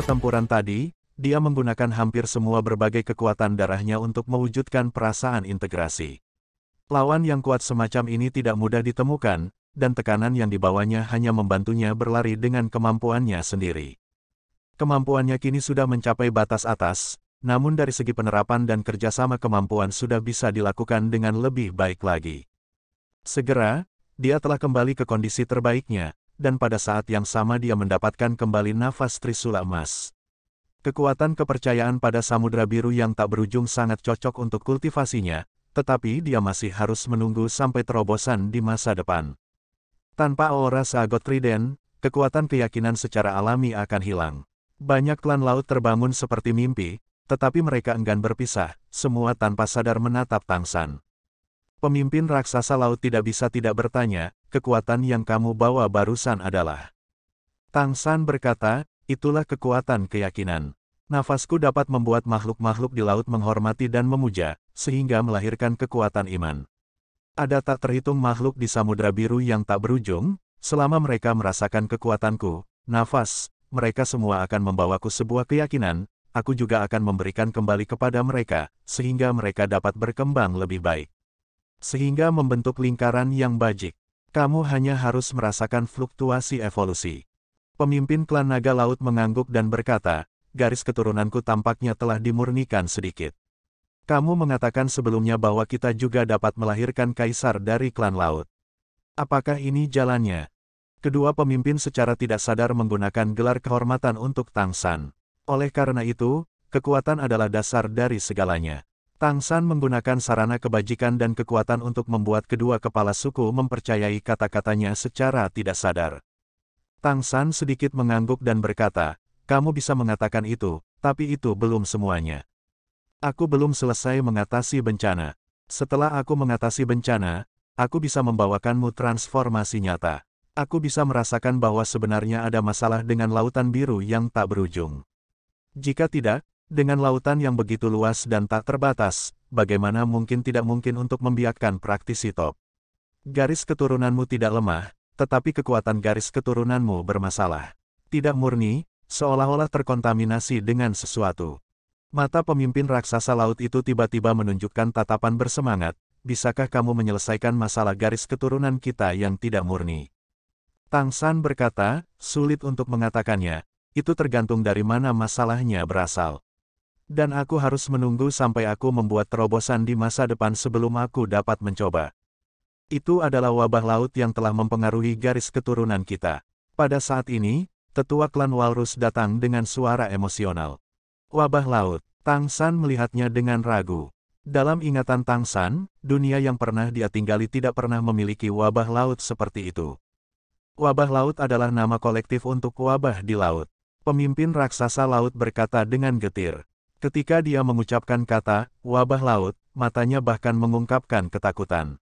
pertempuran tadi, dia menggunakan hampir semua berbagai kekuatan darahnya untuk mewujudkan perasaan integrasi. Lawan yang kuat semacam ini tidak mudah ditemukan, dan tekanan yang dibawanya hanya membantunya berlari dengan kemampuannya sendiri. Kemampuannya kini sudah mencapai batas atas, namun dari segi penerapan dan kerjasama kemampuan sudah bisa dilakukan dengan lebih baik lagi. Segera, dia telah kembali ke kondisi terbaiknya, dan pada saat yang sama dia mendapatkan kembali nafas Trisula emas. Kekuatan kepercayaan pada samudra biru yang tak berujung sangat cocok untuk kultivasinya, tetapi dia masih harus menunggu sampai terobosan di masa depan. Tanpa aura Sagot Triden, kekuatan keyakinan secara alami akan hilang. Banyak klan laut terbangun seperti mimpi, tetapi mereka enggan berpisah, semua tanpa sadar menatap Tangsan. Pemimpin raksasa laut tidak bisa tidak bertanya, kekuatan yang kamu bawa barusan adalah. Tang San berkata, itulah kekuatan keyakinan. Nafasku dapat membuat makhluk-makhluk di laut menghormati dan memuja, sehingga melahirkan kekuatan iman. Ada tak terhitung makhluk di samudra biru yang tak berujung, selama mereka merasakan kekuatanku, nafas, mereka semua akan membawaku sebuah keyakinan, aku juga akan memberikan kembali kepada mereka, sehingga mereka dapat berkembang lebih baik. Sehingga membentuk lingkaran yang bajik. Kamu hanya harus merasakan fluktuasi evolusi. Pemimpin klan naga laut mengangguk dan berkata, garis keturunanku tampaknya telah dimurnikan sedikit. Kamu mengatakan sebelumnya bahwa kita juga dapat melahirkan kaisar dari klan laut. Apakah ini jalannya? Kedua pemimpin secara tidak sadar menggunakan gelar kehormatan untuk Tang San. Oleh karena itu, kekuatan adalah dasar dari segalanya. Tang San menggunakan sarana kebajikan dan kekuatan untuk membuat kedua kepala suku mempercayai kata-katanya secara tidak sadar. Tang San sedikit mengangguk dan berkata, kamu bisa mengatakan itu, tapi itu belum semuanya. Aku belum selesai mengatasi bencana. Setelah aku mengatasi bencana, aku bisa membawakanmu transformasi nyata. Aku bisa merasakan bahwa sebenarnya ada masalah dengan lautan biru yang tak berujung. Jika tidak, dengan lautan yang begitu luas dan tak terbatas, bagaimana mungkin tidak mungkin untuk membiarkan praktisi top. Garis keturunanmu tidak lemah, tetapi kekuatan garis keturunanmu bermasalah. Tidak murni, seolah-olah terkontaminasi dengan sesuatu. Mata pemimpin raksasa laut itu tiba-tiba menunjukkan tatapan bersemangat, bisakah kamu menyelesaikan masalah garis keturunan kita yang tidak murni? Tang San berkata, sulit untuk mengatakannya, itu tergantung dari mana masalahnya berasal dan aku harus menunggu sampai aku membuat terobosan di masa depan sebelum aku dapat mencoba. Itu adalah wabah laut yang telah mempengaruhi garis keturunan kita. Pada saat ini, tetua klan Walrus datang dengan suara emosional. Wabah laut, Tang San melihatnya dengan ragu. Dalam ingatan Tang San, dunia yang pernah dia tinggali tidak pernah memiliki wabah laut seperti itu. Wabah laut adalah nama kolektif untuk wabah di laut. Pemimpin raksasa laut berkata dengan getir. Ketika dia mengucapkan kata, wabah laut, matanya bahkan mengungkapkan ketakutan.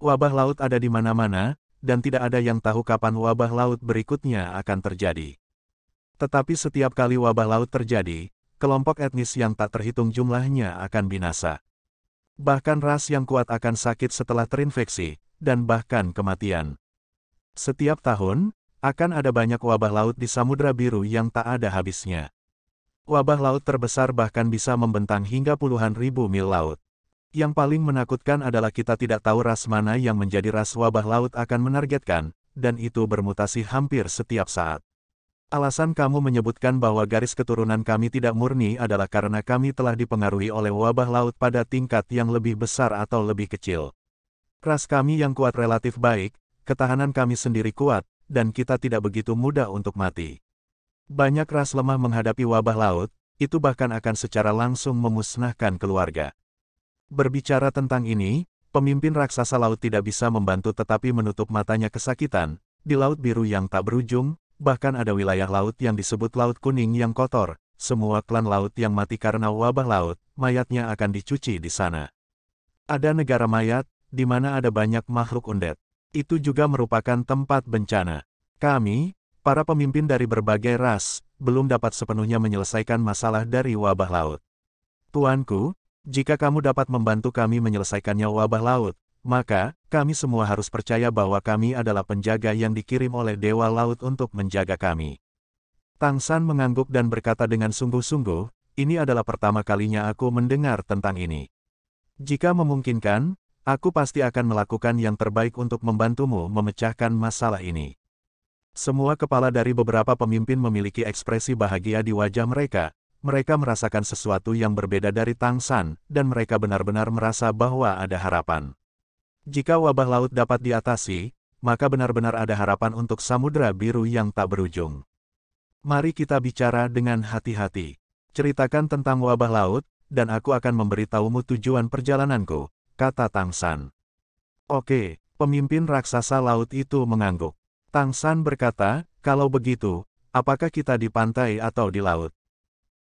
Wabah laut ada di mana-mana, dan tidak ada yang tahu kapan wabah laut berikutnya akan terjadi. Tetapi setiap kali wabah laut terjadi, kelompok etnis yang tak terhitung jumlahnya akan binasa. Bahkan ras yang kuat akan sakit setelah terinfeksi, dan bahkan kematian. Setiap tahun, akan ada banyak wabah laut di Samudra Biru yang tak ada habisnya. Wabah laut terbesar bahkan bisa membentang hingga puluhan ribu mil laut. Yang paling menakutkan adalah kita tidak tahu ras mana yang menjadi ras wabah laut akan menargetkan, dan itu bermutasi hampir setiap saat. Alasan kamu menyebutkan bahwa garis keturunan kami tidak murni adalah karena kami telah dipengaruhi oleh wabah laut pada tingkat yang lebih besar atau lebih kecil. Ras kami yang kuat relatif baik, ketahanan kami sendiri kuat, dan kita tidak begitu mudah untuk mati. Banyak ras lemah menghadapi wabah laut, itu bahkan akan secara langsung memusnahkan keluarga. Berbicara tentang ini, pemimpin raksasa laut tidak bisa membantu tetapi menutup matanya kesakitan, di Laut Biru yang tak berujung, bahkan ada wilayah laut yang disebut Laut Kuning yang kotor, semua klan laut yang mati karena wabah laut, mayatnya akan dicuci di sana. Ada negara mayat, di mana ada banyak makhluk undet. Itu juga merupakan tempat bencana. Kami, para pemimpin dari berbagai ras, belum dapat sepenuhnya menyelesaikan masalah dari wabah laut. Tuanku, jika kamu dapat membantu kami menyelesaikannya wabah laut, maka, kami semua harus percaya bahwa kami adalah penjaga yang dikirim oleh Dewa Laut untuk menjaga kami. Tang San mengangguk dan berkata dengan sungguh-sungguh, ini adalah pertama kalinya aku mendengar tentang ini. Jika memungkinkan, aku pasti akan melakukan yang terbaik untuk membantumu memecahkan masalah ini. Semua kepala dari beberapa pemimpin memiliki ekspresi bahagia di wajah mereka. Mereka merasakan sesuatu yang berbeda dari Tang San, dan mereka benar-benar merasa bahwa ada harapan. Jika wabah laut dapat diatasi, maka benar-benar ada harapan untuk samudera biru yang tak berujung. Mari kita bicara dengan hati-hati. Ceritakan tentang wabah laut, dan aku akan memberitahumu tujuan perjalananku, kata Tang San. Oke, pemimpin raksasa laut itu mengangguk. Tang San berkata, kalau begitu, apakah kita di pantai atau di laut?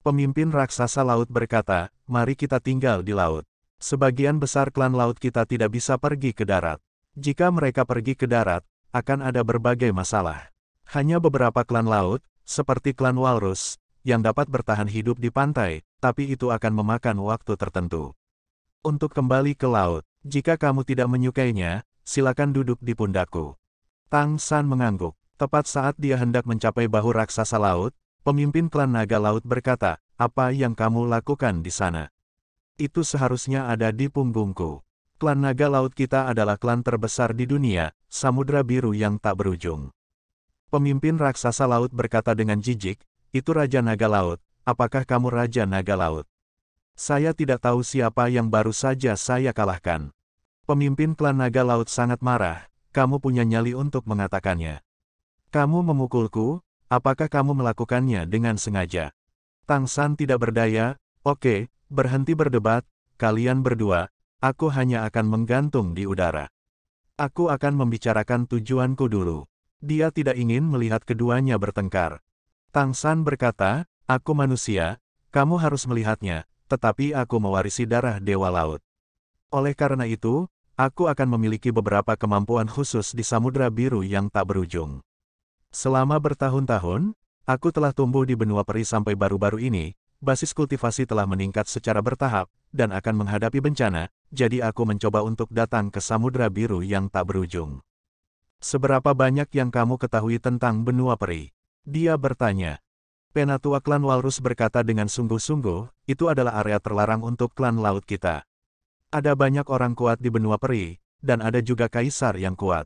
Pemimpin raksasa laut berkata, mari kita tinggal di laut. Sebagian besar klan laut kita tidak bisa pergi ke darat. Jika mereka pergi ke darat, akan ada berbagai masalah. Hanya beberapa klan laut, seperti klan walrus, yang dapat bertahan hidup di pantai, tapi itu akan memakan waktu tertentu. Untuk kembali ke laut, jika kamu tidak menyukainya, silakan duduk di pundakku. Tang San mengangguk. Tepat saat dia hendak mencapai bahu raksasa laut, pemimpin klan naga laut berkata, apa yang kamu lakukan di sana? Itu seharusnya ada di punggungku. Klan naga laut kita adalah klan terbesar di dunia, samudra biru yang tak berujung. Pemimpin raksasa laut berkata dengan jijik, itu Raja Naga Laut, apakah kamu Raja Naga Laut? Saya tidak tahu siapa yang baru saja saya kalahkan. Pemimpin klan Naga Laut sangat marah, kamu punya nyali untuk mengatakannya. Kamu memukulku, apakah kamu melakukannya dengan sengaja? Tang San tidak berdaya, oke, berhenti berdebat, kalian berdua, aku hanya akan menggantung di udara. Aku akan membicarakan tujuanku dulu. Dia tidak ingin melihat keduanya bertengkar. Tang San berkata, aku manusia, kamu harus melihatnya, tetapi aku mewarisi darah Dewa Laut. Oleh karena itu, aku akan memiliki beberapa kemampuan khusus di Samudra Biru yang tak berujung. Selama bertahun-tahun, aku telah tumbuh di benua peri sampai baru-baru ini, basis kultivasi telah meningkat secara bertahap, dan akan menghadapi bencana, jadi aku mencoba untuk datang ke Samudra Biru yang tak berujung. Seberapa banyak yang kamu ketahui tentang benua peri? Dia bertanya. Penatua klan Walrus berkata dengan sungguh-sungguh, itu adalah area terlarang untuk klan laut kita. Ada banyak orang kuat di benua peri, dan ada juga kaisar yang kuat.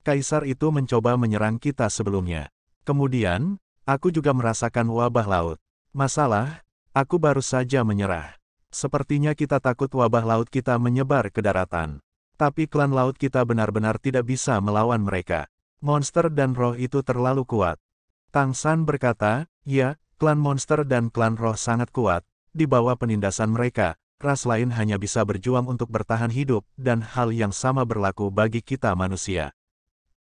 Kaisar itu mencoba menyerang kita sebelumnya. Kemudian, aku juga merasakan wabah laut. Masalah, aku baru saja menyerah. Sepertinya kita takut wabah laut kita menyebar ke daratan. Tapi klan laut kita benar-benar tidak bisa melawan mereka. Monster dan roh itu terlalu kuat. Tang San berkata, ya, klan monster dan klan roh sangat kuat, di bawah penindasan mereka, ras lain hanya bisa berjuang untuk bertahan hidup, dan hal yang sama berlaku bagi kita manusia.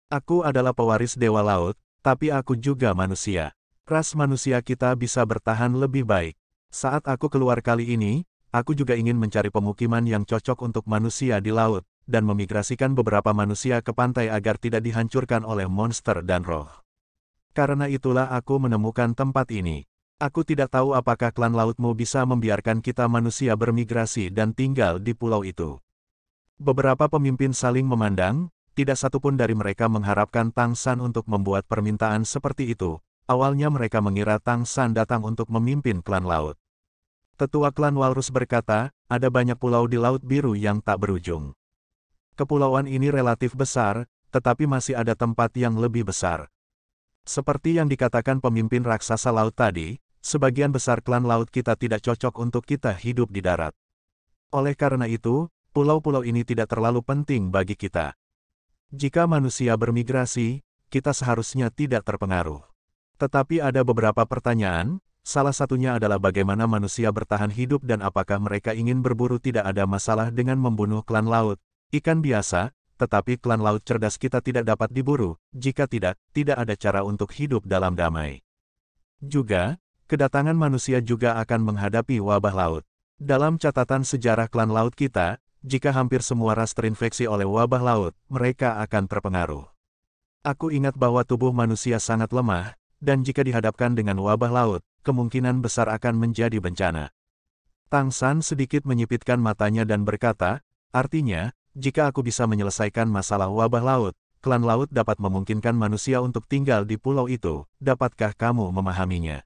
Aku adalah pewaris Dewa Laut, tapi aku juga manusia. Ras manusia kita bisa bertahan lebih baik. Saat aku keluar kali ini, aku juga ingin mencari pemukiman yang cocok untuk manusia di laut, dan memigrasikan beberapa manusia ke pantai agar tidak dihancurkan oleh monster dan roh. Karena itulah aku menemukan tempat ini. Aku tidak tahu apakah klan lautmu bisa membiarkan kita manusia bermigrasi dan tinggal di pulau itu. Beberapa pemimpin saling memandang, tidak satupun dari mereka mengharapkan Tang San untuk membuat permintaan seperti itu. Awalnya mereka mengira Tang San datang untuk memimpin klan laut. Tetua klan Walrus berkata, ada banyak pulau di Laut Biru yang tak berujung. Kepulauan ini relatif besar, tetapi masih ada tempat yang lebih besar. Seperti yang dikatakan pemimpin raksasa laut tadi, sebagian besar klan laut kita tidak cocok untuk kita hidup di darat. Oleh karena itu, pulau-pulau ini tidak terlalu penting bagi kita. Jika manusia bermigrasi, kita seharusnya tidak terpengaruh. Tetapi ada beberapa pertanyaan, salah satunya adalah bagaimana manusia bertahan hidup dan apakah mereka ingin berburu tidak ada masalah dengan membunuh klan laut, ikan biasa, tetapi klan laut cerdas kita tidak dapat diburu, jika tidak, tidak ada cara untuk hidup dalam damai. Juga, kedatangan manusia juga akan menghadapi wabah laut. Dalam catatan sejarah klan laut kita, jika hampir semua ras terinfeksi oleh wabah laut, mereka akan terpengaruh. Aku ingat bahwa tubuh manusia sangat lemah, dan jika dihadapkan dengan wabah laut, kemungkinan besar akan menjadi bencana. Tang San sedikit menyipitkan matanya dan berkata, artinya, jika aku bisa menyelesaikan masalah wabah laut, klan laut dapat memungkinkan manusia untuk tinggal di pulau itu, dapatkah kamu memahaminya?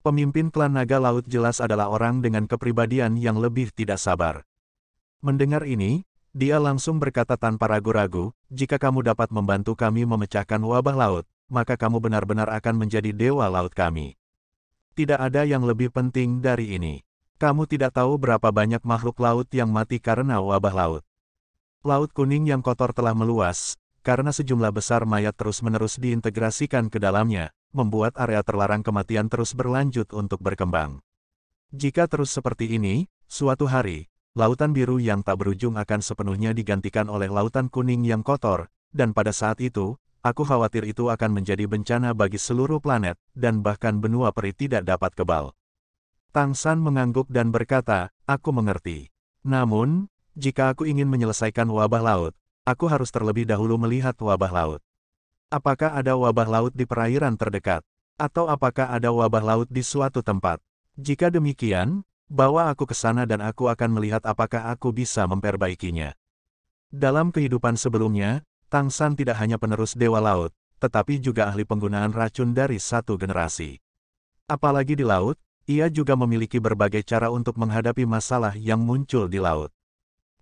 Pemimpin klan naga laut jelas adalah orang dengan kepribadian yang lebih tidak sabar. Mendengar ini, dia langsung berkata tanpa ragu-ragu, jika kamu dapat membantu kami memecahkan wabah laut, maka kamu benar-benar akan menjadi dewa laut kami. Tidak ada yang lebih penting dari ini. Kamu tidak tahu berapa banyak makhluk laut yang mati karena wabah laut. Laut kuning yang kotor telah meluas, karena sejumlah besar mayat terus-menerus diintegrasikan ke dalamnya, membuat area terlarang kematian terus berlanjut untuk berkembang. Jika terus seperti ini, suatu hari, lautan biru yang tak berujung akan sepenuhnya digantikan oleh lautan kuning yang kotor, dan pada saat itu, aku khawatir itu akan menjadi bencana bagi seluruh planet, dan bahkan benua peri tidak dapat kebal. Tang San mengangguk dan berkata, aku mengerti. Namun, jika aku ingin menyelesaikan wabah laut, aku harus terlebih dahulu melihat wabah laut. Apakah ada wabah laut di perairan terdekat? Atau apakah ada wabah laut di suatu tempat? Jika demikian, bawa aku ke sana dan aku akan melihat apakah aku bisa memperbaikinya. Dalam kehidupan sebelumnya, Tang San tidak hanya penerus Dewa Laut, tetapi juga ahli penggunaan racun dari satu generasi. Apalagi di laut, ia juga memiliki berbagai cara untuk menghadapi masalah yang muncul di laut.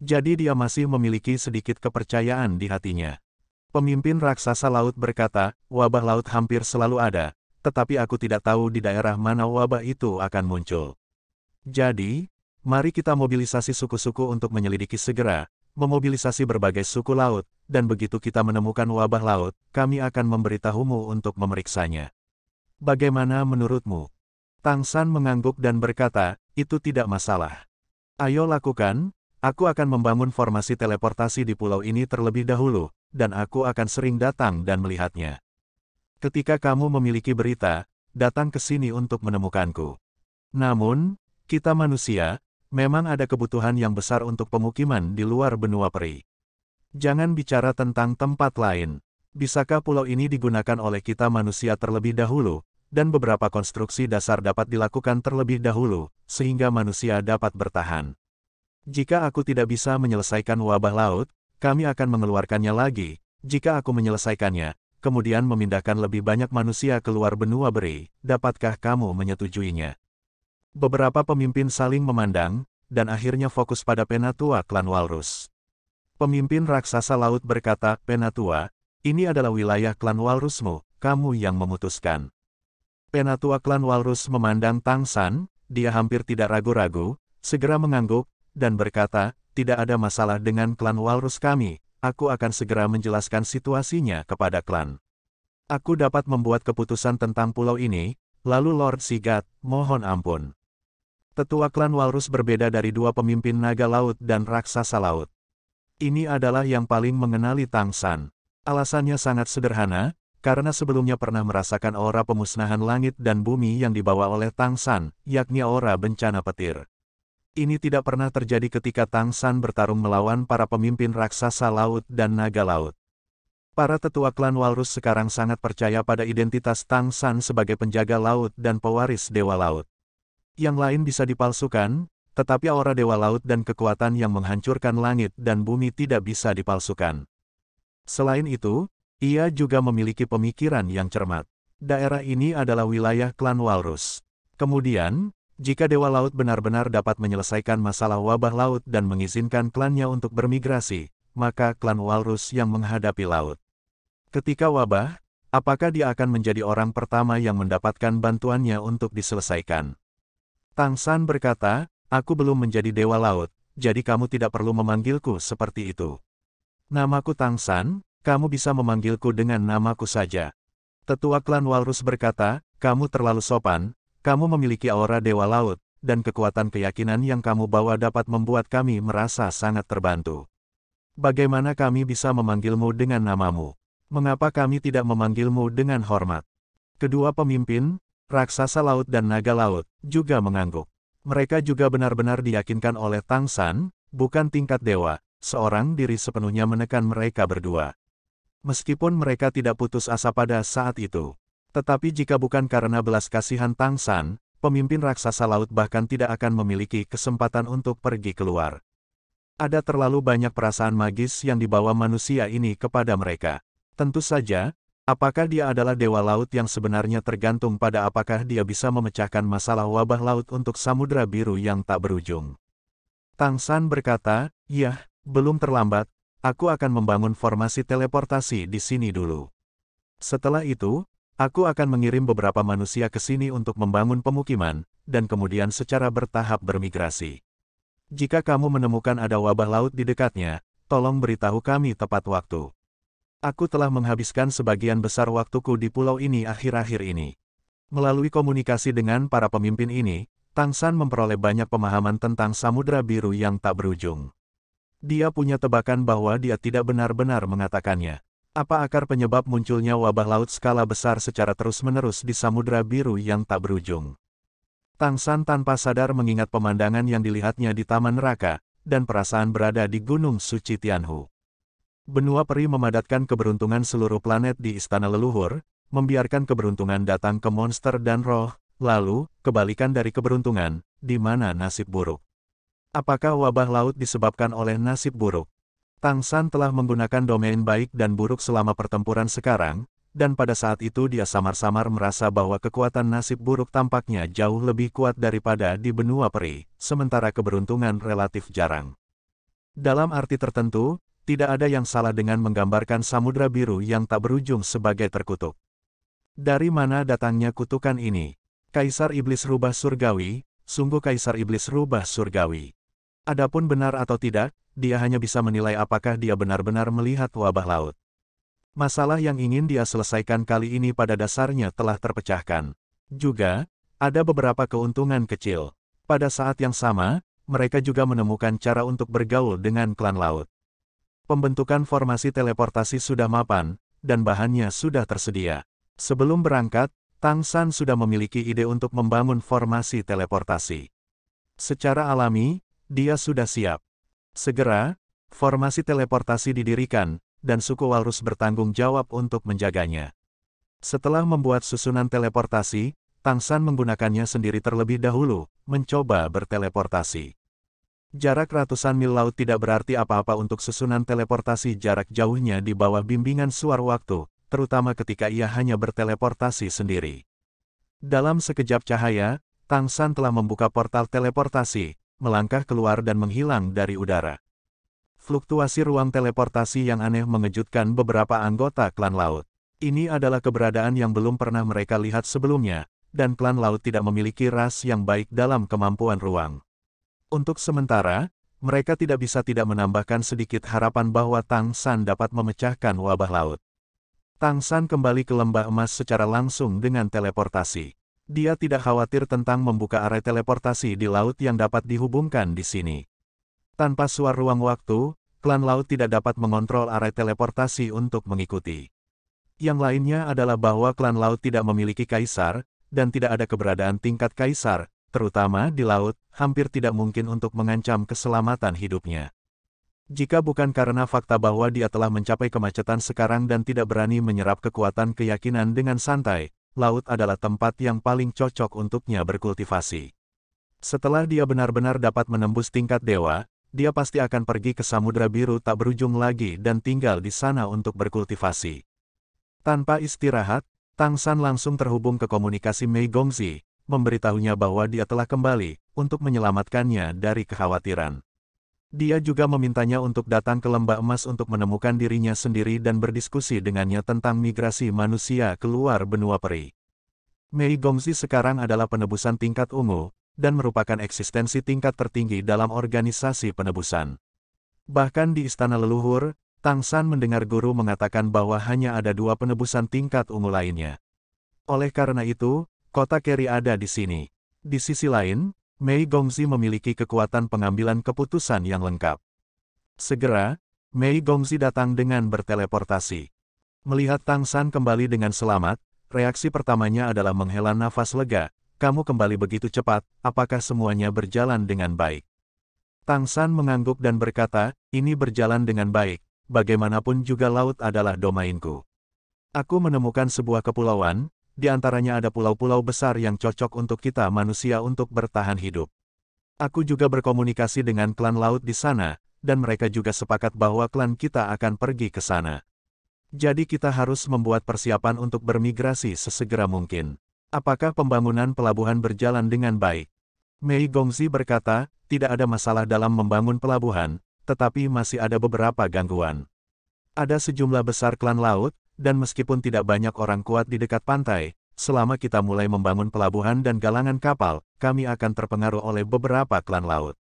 Jadi dia masih memiliki sedikit kepercayaan di hatinya. Pemimpin raksasa laut berkata, wabah laut hampir selalu ada, tetapi aku tidak tahu di daerah mana wabah itu akan muncul. Jadi, mari kita mobilisasi suku-suku untuk menyelidiki segera, memobilisasi berbagai suku laut, dan begitu kita menemukan wabah laut, kami akan memberitahumu untuk memeriksanya. Bagaimana menurutmu? Tang San mengangguk dan berkata, itu tidak masalah. Ayo lakukan, aku akan membangun formasi teleportasi di pulau ini terlebih dahulu, dan aku akan sering datang dan melihatnya. Ketika kamu memiliki berita, datang ke sini untuk menemukanku. Namun, kita manusia, memang ada kebutuhan yang besar untuk pemukiman di luar benua peri. Jangan bicara tentang tempat lain. Bisakah pulau ini digunakan oleh kita manusia terlebih dahulu, dan beberapa konstruksi dasar dapat dilakukan terlebih dahulu, sehingga manusia dapat bertahan. Jika aku tidak bisa menyelesaikan wabah laut, kami akan mengeluarkannya lagi, jika aku menyelesaikannya, kemudian memindahkan lebih banyak manusia keluar benua beri, dapatkah kamu menyetujuinya? Beberapa pemimpin saling memandang, dan akhirnya fokus pada Penatua klan Walrus. Pemimpin raksasa laut berkata, Penatua, ini adalah wilayah klan Walrusmu, kamu yang memutuskan. Penatua klan Walrus memandang Tang San, dia hampir tidak ragu-ragu, segera mengangguk, dan berkata, tidak ada masalah dengan klan Walrus kami, aku akan segera menjelaskan situasinya kepada klan. Aku dapat membuat keputusan tentang pulau ini, lalu Lord Sigat, mohon ampun. Tetua klan Walrus berbeda dari dua pemimpin naga laut dan raksasa laut. Ini adalah yang paling mengenali Tang San. Alasannya sangat sederhana, karena sebelumnya pernah merasakan aura pemusnahan langit dan bumi yang dibawa oleh Tang San, yakni aura bencana petir. Ini tidak pernah terjadi ketika Tang San bertarung melawan para pemimpin raksasa laut dan naga laut. Para tetua klan Walrus sekarang sangat percaya pada identitas Tang San sebagai penjaga laut dan pewaris Dewa Laut. Yang lain bisa dipalsukan, tetapi aura Dewa Laut dan kekuatan yang menghancurkan langit dan bumi tidak bisa dipalsukan. Selain itu, ia juga memiliki pemikiran yang cermat. Daerah ini adalah wilayah klan Walrus. Kemudian, jika Dewa Laut benar-benar dapat menyelesaikan masalah wabah laut dan mengizinkan klannya untuk bermigrasi, maka klan Walrus yang menghadapi laut. Ketika wabah, apakah dia akan menjadi orang pertama yang mendapatkan bantuannya untuk diselesaikan? Tang San berkata, aku belum menjadi Dewa Laut, jadi kamu tidak perlu memanggilku seperti itu. Namaku Tang San, kamu bisa memanggilku dengan namaku saja. Tetua klan Walrus berkata, kamu terlalu sopan, kamu memiliki aura Dewa Laut, dan kekuatan keyakinan yang kamu bawa dapat membuat kami merasa sangat terbantu. Bagaimana kami bisa memanggilmu dengan namamu? Mengapa kami tidak memanggilmu dengan hormat? Kedua pemimpin, raksasa laut dan naga laut, juga mengangguk. Mereka juga benar-benar diyakinkan oleh Tang San, bukan tingkat dewa, seorang diri sepenuhnya menekan mereka berdua. Meskipun mereka tidak putus asa pada saat itu, tetapi jika bukan karena belas kasihan Tang San, pemimpin raksasa laut bahkan tidak akan memiliki kesempatan untuk pergi keluar. Ada terlalu banyak perasaan magis yang dibawa manusia ini kepada mereka. Tentu saja, apakah dia adalah dewa laut yang sebenarnya tergantung pada apakah dia bisa memecahkan masalah wabah laut untuk samudera biru yang tak berujung. Tang San berkata, Yah, belum terlambat, aku akan membangun formasi teleportasi di sini dulu. Setelah itu, Aku akan mengirim beberapa manusia ke sini untuk membangun pemukiman, dan kemudian secara bertahap bermigrasi. Jika kamu menemukan ada wabah laut di dekatnya, tolong beritahu kami tepat waktu. Aku telah menghabiskan sebagian besar waktuku di pulau ini akhir-akhir ini. Melalui komunikasi dengan para pemimpin ini, Tang San memperoleh banyak pemahaman tentang samudera biru yang tak berujung. Dia punya tebakan bahwa dia tidak benar-benar mengatakannya. Apa akar penyebab munculnya wabah laut skala besar secara terus-menerus di Samudra Biru yang tak berujung? Tang San tanpa sadar mengingat pemandangan yang dilihatnya di Taman Neraka, dan perasaan berada di Gunung Suci Tianhu. Benua peri memadatkan keberuntungan seluruh planet di Istana Leluhur, membiarkan keberuntungan datang ke monster dan roh, lalu, kebalikan dari keberuntungan, di mana nasib buruk. Apakah wabah laut disebabkan oleh nasib buruk? Tang San telah menggunakan domain baik dan buruk selama pertempuran sekarang, dan pada saat itu dia samar-samar merasa bahwa kekuatan nasib buruk tampaknya jauh lebih kuat daripada di benua peri, sementara keberuntungan relatif jarang. Dalam arti tertentu, tidak ada yang salah dengan menggambarkan samudra biru yang tak berujung sebagai terkutuk. Dari mana datangnya kutukan ini? Kaisar Iblis Rubah Surgawi, sungguh Kaisar Iblis Rubah Surgawi. Adapun benar atau tidak, dia hanya bisa menilai apakah dia benar-benar melihat wabah laut. Masalah yang ingin dia selesaikan kali ini pada dasarnya telah terpecahkan. Juga, ada beberapa keuntungan kecil. Pada saat yang sama, mereka juga menemukan cara untuk bergaul dengan klan laut. Pembentukan formasi teleportasi sudah mapan, dan bahannya sudah tersedia. Sebelum berangkat, Tang San sudah memiliki ide untuk membangun formasi teleportasi. Secara alami, dia sudah siap. Segera, formasi teleportasi didirikan, dan suku Walrus bertanggung jawab untuk menjaganya. Setelah membuat susunan teleportasi, Tang San menggunakannya sendiri terlebih dahulu, mencoba berteleportasi. Jarak ratusan mil laut tidak berarti apa-apa untuk susunan teleportasi jarak jauhnya di bawah bimbingan suar waktu, terutama ketika ia hanya berteleportasi sendiri. Dalam sekejap cahaya, Tang San telah membuka portal teleportasi, melangkah keluar dan menghilang dari udara. Fluktuasi ruang teleportasi yang aneh mengejutkan beberapa anggota klan laut. Ini adalah keberadaan yang belum pernah mereka lihat sebelumnya, dan klan laut tidak memiliki ras yang baik dalam kemampuan ruang. Untuk sementara, mereka tidak bisa tidak menambahkan sedikit harapan bahwa Tang San dapat memecahkan wabah laut. Tang San kembali ke lembah emas secara langsung dengan teleportasi. Dia tidak khawatir tentang membuka area teleportasi di laut yang dapat dihubungkan di sini. Tanpa suar ruang waktu, klan laut tidak dapat mengontrol area teleportasi untuk mengikuti. Yang lainnya adalah bahwa klan laut tidak memiliki kaisar, dan tidak ada keberadaan tingkat kaisar, terutama di laut, hampir tidak mungkin untuk mengancam keselamatan hidupnya. Jika bukan karena fakta bahwa dia telah mencapai kemacetan sekarang dan tidak berani menyerap kekuatan keyakinan dengan santai, laut adalah tempat yang paling cocok untuknya berkultivasi. Setelah dia benar-benar dapat menembus tingkat dewa, dia pasti akan pergi ke Samudra Biru tak berujung lagi dan tinggal di sana untuk berkultivasi. Tanpa istirahat, Tang San langsung terhubung ke komunikasi Mei Gongzi, memberitahunya bahwa dia telah kembali, untuk menyelamatkannya dari kekhawatiran. Dia juga memintanya untuk datang ke lembah emas untuk menemukan dirinya sendiri dan berdiskusi dengannya tentang migrasi manusia keluar benua peri. Mei Gongzi sekarang adalah penebusan tingkat ungu, dan merupakan eksistensi tingkat tertinggi dalam organisasi penebusan. Bahkan di istana leluhur, Tang San mendengar guru mengatakan bahwa hanya ada dua penebusan tingkat ungu lainnya. Oleh karena itu, kota Kerry ada di sini. Di sisi lain, Mei Gongzi memiliki kekuatan pengambilan keputusan yang lengkap. Segera, Mei Gongzi datang dengan berteleportasi. Melihat Tang San kembali dengan selamat, reaksi pertamanya adalah menghela nafas lega, kamu kembali begitu cepat, apakah semuanya berjalan dengan baik? Tang San mengangguk dan berkata, ini berjalan dengan baik, bagaimanapun juga laut adalah domainku. Aku menemukan sebuah kepulauan, di antaranya ada pulau-pulau besar yang cocok untuk kita manusia untuk bertahan hidup. Aku juga berkomunikasi dengan klan laut di sana, dan mereka juga sepakat bahwa klan kita akan pergi ke sana. Jadi kita harus membuat persiapan untuk bermigrasi sesegera mungkin. Apakah pembangunan pelabuhan berjalan dengan baik? Mei Gongzi berkata, tidak ada masalah dalam membangun pelabuhan, tetapi masih ada beberapa gangguan. Ada sejumlah besar klan laut, dan meskipun tidak banyak orang kuat di dekat pantai, selama kita mulai membangun pelabuhan dan galangan kapal, kami akan terpengaruh oleh beberapa klan laut.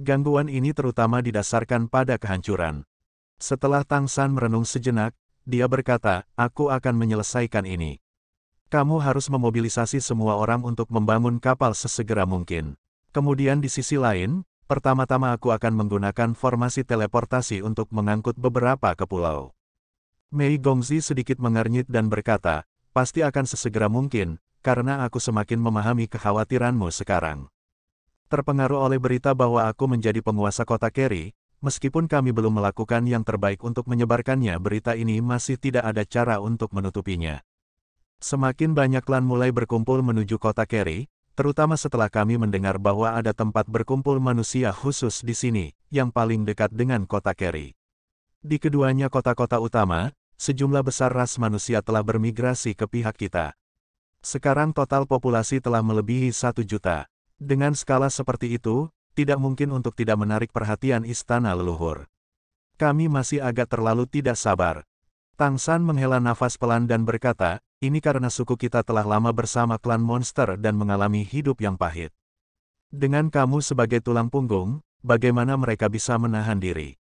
Gangguan ini terutama didasarkan pada kehancuran. Setelah Tang San merenung sejenak, dia berkata, aku akan menyelesaikan ini. Kamu harus memobilisasi semua orang untuk membangun kapal sesegera mungkin. Kemudian di sisi lain, Pertama-tama aku akan menggunakan formasi teleportasi untuk mengangkut beberapa ke pulau. Mei Gongzi sedikit mengernyit dan berkata, pasti akan sesegera mungkin, karena aku semakin memahami kekhawatiranmu sekarang. Terpengaruh oleh berita bahwa aku menjadi penguasa kota Kerry, meskipun kami belum melakukan yang terbaik untuk menyebarkannya berita ini masih tidak ada cara untuk menutupinya. Semakin banyak klan mulai berkumpul menuju kota Kerry, terutama setelah kami mendengar bahwa ada tempat berkumpul manusia khusus di sini, yang paling dekat dengan kota Kerry. Di keduanya kota-kota utama, sejumlah besar ras manusia telah bermigrasi ke pihak kita. Sekarang total populasi telah melebihi satu juta. Dengan skala seperti itu, tidak mungkin untuk tidak menarik perhatian istana leluhur. Kami masih agak terlalu tidak sabar. Tang San menghela nafas pelan dan berkata, ini karena suku kita telah lama bersama klan monster dan mengalami hidup yang pahit. Dengan kamu sebagai tulang punggung, bagaimana mereka bisa menahan diri?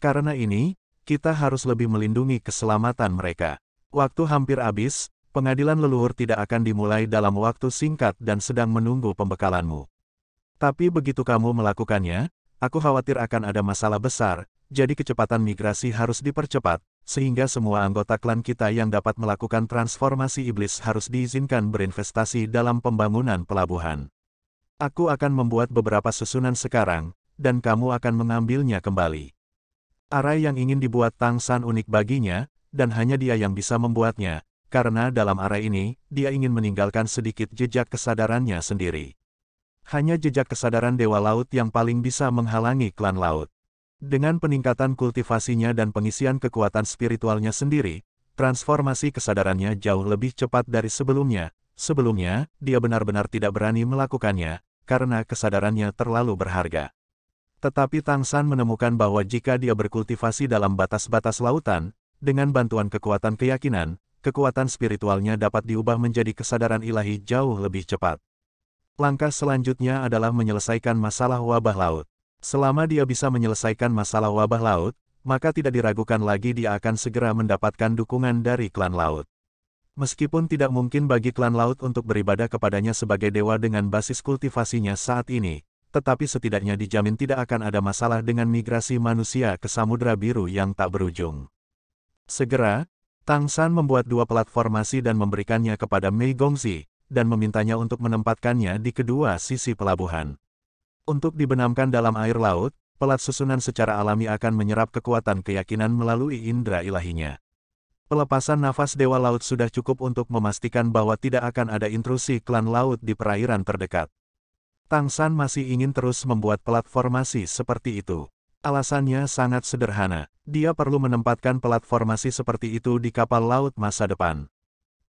Karena ini, kita harus lebih melindungi keselamatan mereka. Waktu hampir habis, pengadilan leluhur tidak akan dimulai dalam waktu singkat dan sedang menunggu pembekalanmu. Tapi begitu kamu melakukannya, aku khawatir akan ada masalah besar, jadi kecepatan migrasi harus dipercepat, sehingga semua anggota klan kita yang dapat melakukan transformasi iblis harus diizinkan berinvestasi dalam pembangunan pelabuhan. Aku akan membuat beberapa susunan sekarang, dan kamu akan mengambilnya kembali. Arai yang ingin dibuat Tang San unik baginya, dan hanya dia yang bisa membuatnya, karena dalam arai ini, dia ingin meninggalkan sedikit jejak kesadarannya sendiri. Hanya jejak kesadaran Dewa Laut yang paling bisa menghalangi klan laut. Dengan peningkatan kultivasinya dan pengisian kekuatan spiritualnya sendiri, transformasi kesadarannya jauh lebih cepat dari sebelumnya. Sebelumnya, dia benar-benar tidak berani melakukannya, karena kesadarannya terlalu berharga. Tetapi Tang San menemukan bahwa jika dia berkultivasi dalam batas-batas lautan, dengan bantuan kekuatan keyakinan, kekuatan spiritualnya dapat diubah menjadi kesadaran ilahi jauh lebih cepat. Langkah selanjutnya adalah menyelesaikan masalah wabah laut. Selama dia bisa menyelesaikan masalah wabah laut, maka tidak diragukan lagi dia akan segera mendapatkan dukungan dari klan laut. Meskipun tidak mungkin bagi klan laut untuk beribadah kepadanya sebagai dewa dengan basis kultivasinya saat ini, tetapi setidaknya dijamin tidak akan ada masalah dengan migrasi manusia ke Samudra Biru yang tak berujung. Segera, Tang San membuat dua platformasi dan memberikannya kepada Mei Gongzi, dan memintanya untuk menempatkannya di kedua sisi pelabuhan. Untuk dibenamkan dalam air laut, pelat susunan secara alami akan menyerap kekuatan keyakinan melalui indera ilahinya. Pelepasan nafas Dewa Laut sudah cukup untuk memastikan bahwa tidak akan ada intrusi klan laut di perairan terdekat. Tang San masih ingin terus membuat platformasi seperti itu. Alasannya sangat sederhana, dia perlu menempatkan platformasi seperti itu di kapal laut masa depan.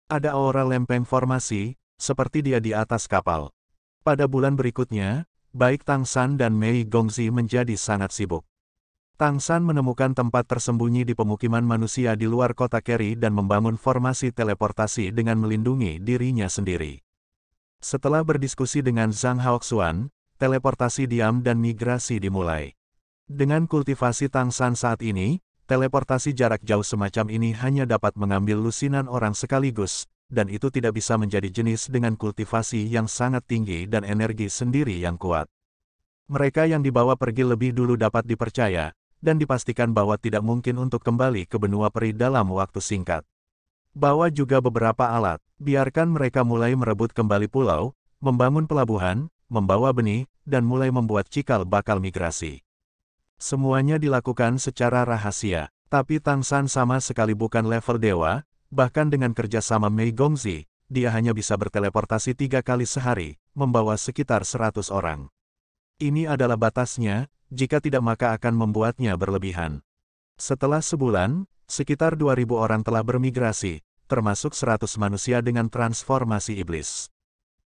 Ada aura lempeng formasi, seperti dia di atas kapal. Pada bulan berikutnya, baik Tang San dan Mei Gongzi menjadi sangat sibuk. Tang San menemukan tempat tersembunyi di pemukiman manusia di luar kota Kerry dan membangun formasi teleportasi dengan melindungi dirinya sendiri. Setelah berdiskusi dengan Zhang Haoxuan, teleportasi diam dan migrasi dimulai. Dengan kultivasi Tang San saat ini, teleportasi jarak jauh semacam ini hanya dapat mengambil lusinan orang sekaligus, dan itu tidak bisa menjadi jenis dengan kultivasi yang sangat tinggi dan energi sendiri yang kuat. Mereka yang dibawa pergi lebih dulu dapat dipercaya, dan dipastikan bahwa tidak mungkin untuk kembali ke benua peri dalam waktu singkat. Bawa juga beberapa alat, biarkan mereka mulai merebut kembali pulau, membangun pelabuhan, membawa benih, dan mulai membuat cikal bakal migrasi. Semuanya dilakukan secara rahasia, tapi Tang San sama sekali bukan level dewa, bahkan dengan kerjasama Mei Gongzi, dia hanya bisa berteleportasi tiga kali sehari, membawa sekitar seratus orang. Ini adalah batasnya, jika tidak maka akan membuatnya berlebihan. Setelah sebulan, sekitar 2.000 orang telah bermigrasi, termasuk 100 manusia dengan transformasi iblis.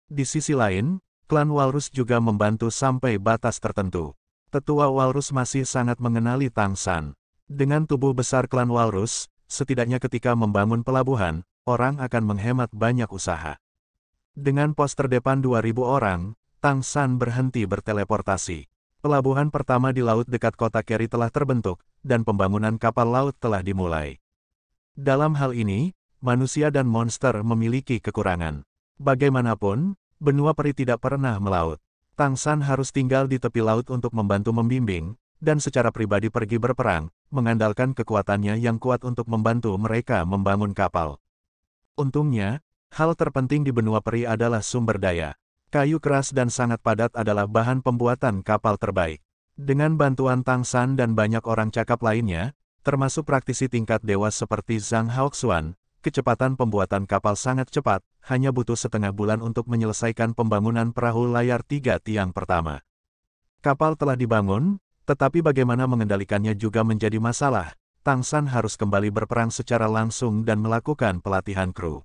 Di sisi lain, klan Walrus juga membantu sampai batas tertentu. Tetua Walrus masih sangat mengenali Tang San. Dengan tubuh besar klan Walrus, setidaknya ketika membangun pelabuhan, orang akan menghemat banyak usaha. Dengan pos terdepan 2.000 orang, Tang San berhenti berteleportasi. Pelabuhan pertama di laut dekat kota Kerry telah terbentuk, dan pembangunan kapal laut telah dimulai. Dalam hal ini, manusia dan monster memiliki kekurangan. Bagaimanapun, benua peri tidak pernah melaut. Tang San harus tinggal di tepi laut untuk membantu membimbing, dan secara pribadi pergi berperang, mengandalkan kekuatannya yang kuat untuk membantu mereka membangun kapal. Untungnya, hal terpenting di benua peri adalah sumber daya. Kayu keras dan sangat padat adalah bahan pembuatan kapal terbaik. Dengan bantuan Tang San dan banyak orang cakap lainnya, termasuk praktisi tingkat dewa seperti Zhang Haoxuan, kecepatan pembuatan kapal sangat cepat, hanya butuh setengah bulan untuk menyelesaikan pembangunan perahu layar tiga tiang pertama. Kapal telah dibangun, tetapi bagaimana mengendalikannya juga menjadi masalah. Tang San harus kembali berperang secara langsung dan melakukan pelatihan kru.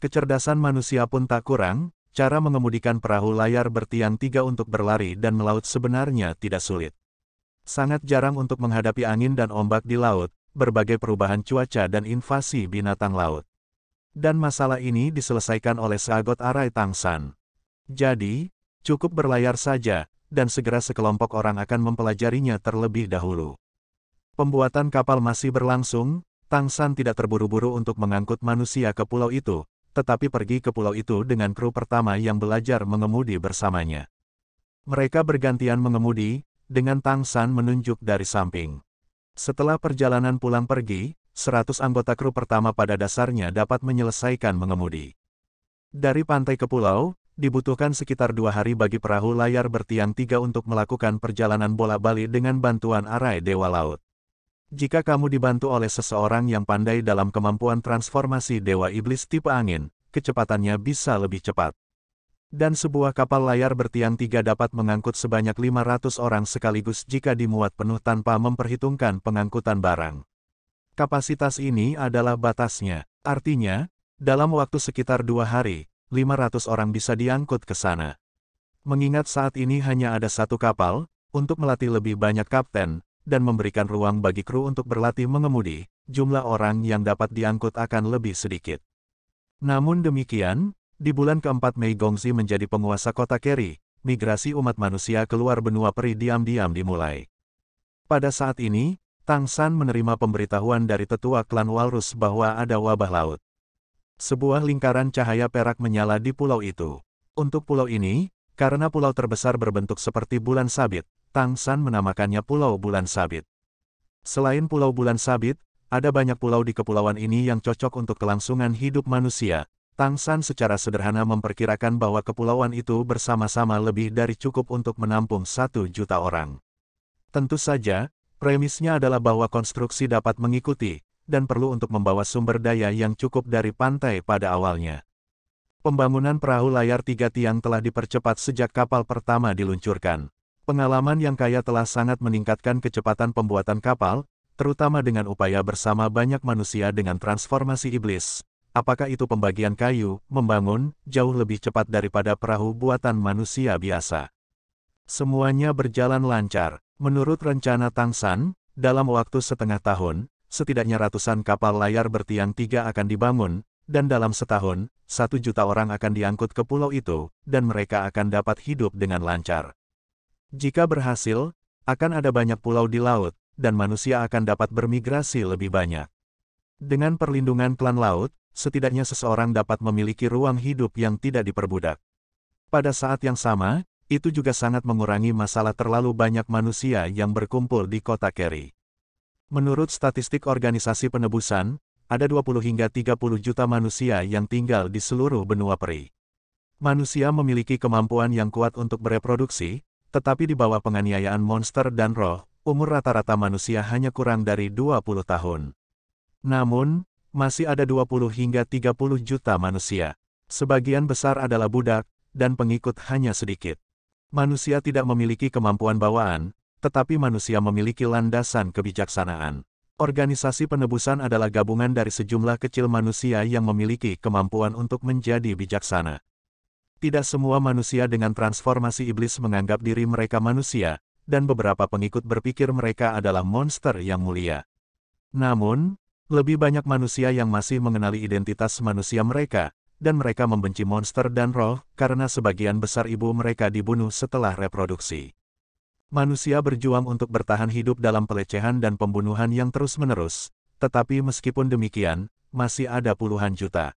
Kecerdasan manusia pun tak kurang, cara mengemudikan perahu layar bertiang tiga untuk berlari dan melaut sebenarnya tidak sulit. Sangat jarang untuk menghadapi angin dan ombak di laut, berbagai perubahan cuaca dan invasi binatang laut. Dan masalah ini diselesaikan oleh seagot Arai Tangsan. Jadi, cukup berlayar saja, dan segera sekelompok orang akan mempelajarinya terlebih dahulu. Pembuatan kapal masih berlangsung, Tang San tidak terburu-buru untuk mengangkut manusia ke pulau itu, tetapi pergi ke pulau itu dengan kru pertama yang belajar mengemudi bersamanya. Mereka bergantian mengemudi, dengan Tang San menunjuk dari samping. Setelah perjalanan pulang pergi, 100 anggota kru pertama pada dasarnya dapat menyelesaikan mengemudi. Dari pantai ke pulau, dibutuhkan sekitar dua hari bagi perahu layar bertiang tiga untuk melakukan perjalanan bola balik dengan bantuan arai Dewa Laut. Jika kamu dibantu oleh seseorang yang pandai dalam kemampuan transformasi Dewa Iblis tipe angin, kecepatannya bisa lebih cepat. Dan sebuah kapal layar bertiang tiga dapat mengangkut sebanyak 500 orang sekaligus jika dimuat penuh tanpa memperhitungkan pengangkutan barang. Kapasitas ini adalah batasnya, artinya, dalam waktu sekitar dua hari, 500 orang bisa diangkut ke sana. Mengingat saat ini hanya ada satu kapal, untuk melatih lebih banyak kapten, dan memberikan ruang bagi kru untuk berlatih mengemudi, jumlah orang yang dapat diangkut akan lebih sedikit. Namun demikian, di bulan keempat Mei Gongzi menjadi penguasa kota Kerry, migrasi umat manusia keluar benua peri diam-diam dimulai. Pada saat ini, Tang San menerima pemberitahuan dari tetua klan Walrus bahwa ada wabah laut. Sebuah lingkaran cahaya perak menyala di pulau itu. Untuk pulau ini, karena pulau terbesar berbentuk seperti bulan sabit, Tang San menamakannya Pulau Bulan Sabit. Selain Pulau Bulan Sabit, ada banyak pulau di kepulauan ini yang cocok untuk kelangsungan hidup manusia. Tang San secara sederhana memperkirakan bahwa kepulauan itu bersama-sama lebih dari cukup untuk menampung satu juta orang. Tentu saja, premisnya adalah bahwa konstruksi dapat mengikuti, dan perlu untuk membawa sumber daya yang cukup dari pantai pada awalnya. Pembangunan perahu layar tiga tiang telah dipercepat sejak kapal pertama diluncurkan. Pengalaman yang kaya telah sangat meningkatkan kecepatan pembuatan kapal, terutama dengan upaya bersama banyak manusia dengan transformasi iblis. Apakah itu pembagian kayu, membangun, jauh lebih cepat daripada perahu buatan manusia biasa. Semuanya berjalan lancar. Menurut rencana Tang San, dalam waktu setengah tahun, setidaknya ratusan kapal layar bertiang tiga akan dibangun, dan dalam setahun, satu juta orang akan diangkut ke pulau itu, dan mereka akan dapat hidup dengan lancar. Jika berhasil, akan ada banyak pulau di laut, dan manusia akan dapat bermigrasi lebih banyak. Dengan perlindungan klan laut, setidaknya seseorang dapat memiliki ruang hidup yang tidak diperbudak. Pada saat yang sama, itu juga sangat mengurangi masalah terlalu banyak manusia yang berkumpul di kota Kerry. Menurut statistik organisasi penebusan, ada 20 hingga 30 juta manusia yang tinggal di seluruh benua peri. Manusia memiliki kemampuan yang kuat untuk bereproduksi, tetapi di bawah penganiayaan monster dan roh, umur rata-rata manusia hanya kurang dari 20 tahun. Namun, masih ada 20 hingga 30 juta manusia. Sebagian besar adalah budak, dan pengikut hanya sedikit. Manusia tidak memiliki kemampuan bawaan, tetapi manusia memiliki landasan kebijaksanaan. Organisasi penebusan adalah gabungan dari sejumlah kecil manusia yang memiliki kemampuan untuk menjadi bijaksana. Tidak semua manusia dengan transformasi iblis menganggap diri mereka manusia, dan beberapa pengikut berpikir mereka adalah monster yang mulia. Namun, lebih banyak manusia yang masih mengenali identitas manusia mereka, dan mereka membenci monster dan roh, karena sebagian besar ibu mereka dibunuh setelah reproduksi. Manusia berjuang untuk bertahan hidup dalam pelecehan dan pembunuhan yang terus-menerus, tetapi meskipun demikian, masih ada puluhan juta.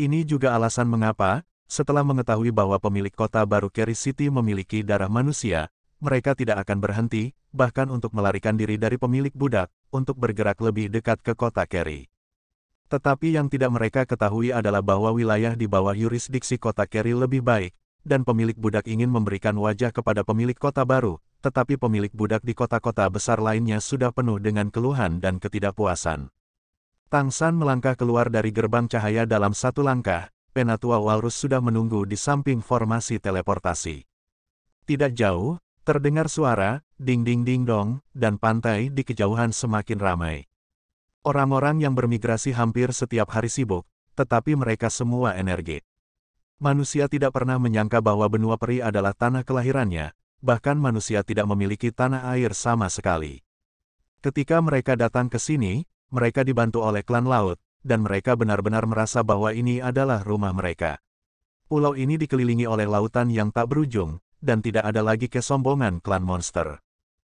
Ini juga alasan mengapa, setelah mengetahui bahwa pemilik kota baru Kerry City memiliki darah manusia, mereka tidak akan berhenti, bahkan untuk melarikan diri dari pemilik budak, untuk bergerak lebih dekat ke kota Kerry. Tetapi yang tidak mereka ketahui adalah bahwa wilayah di bawah yurisdiksi kota Kerry lebih baik, dan pemilik budak ingin memberikan wajah kepada pemilik kota baru, tetapi pemilik budak di kota-kota besar lainnya sudah penuh dengan keluhan dan ketidakpuasan. Tang San melangkah keluar dari gerbang cahaya dalam satu langkah, Penatua Walrus sudah menunggu di samping formasi teleportasi. Tidak jauh, terdengar suara, ding-ding-ding-dong, dan pantai di kejauhan semakin ramai. Orang-orang yang bermigrasi hampir setiap hari sibuk, tetapi mereka semua energi. Manusia tidak pernah menyangka bahwa benua peri adalah tanah kelahirannya, bahkan manusia tidak memiliki tanah air sama sekali. Ketika mereka datang ke sini, mereka dibantu oleh klan laut, dan mereka benar-benar merasa bahwa ini adalah rumah mereka. Pulau ini dikelilingi oleh lautan yang tak berujung, dan tidak ada lagi kesombongan klan monster.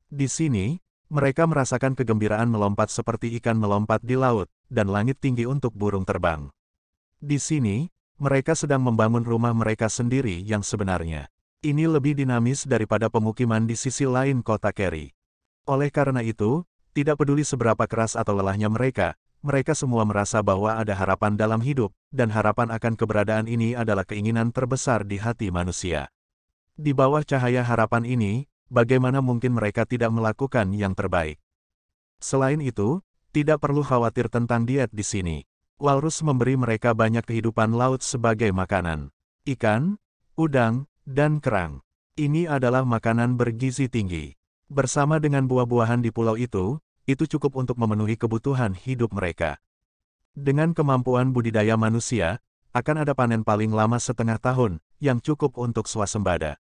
Di sini, mereka merasakan kegembiraan melompat seperti ikan melompat di laut, dan langit tinggi untuk burung terbang. Di sini, mereka sedang membangun rumah mereka sendiri yang sebenarnya. Ini lebih dinamis daripada pemukiman di sisi lain kota Kerry. Oleh karena itu, tidak peduli seberapa keras atau lelahnya mereka, mereka semua merasa bahwa ada harapan dalam hidup, dan harapan akan keberadaan ini adalah keinginan terbesar di hati manusia. Di bawah cahaya harapan ini, bagaimana mungkin mereka tidak melakukan yang terbaik? Selain itu, tidak perlu khawatir tentang diet di sini walrus memberi mereka banyak kehidupan laut sebagai makanan. Ikan, udang, dan kerang. Ini adalah makanan bergizi tinggi. Bersama dengan buah-buahan di pulau itu, itu cukup untuk memenuhi kebutuhan hidup mereka. Dengan kemampuan budidaya manusia, akan ada panen paling lama setengah tahun, yang cukup untuk swasembada.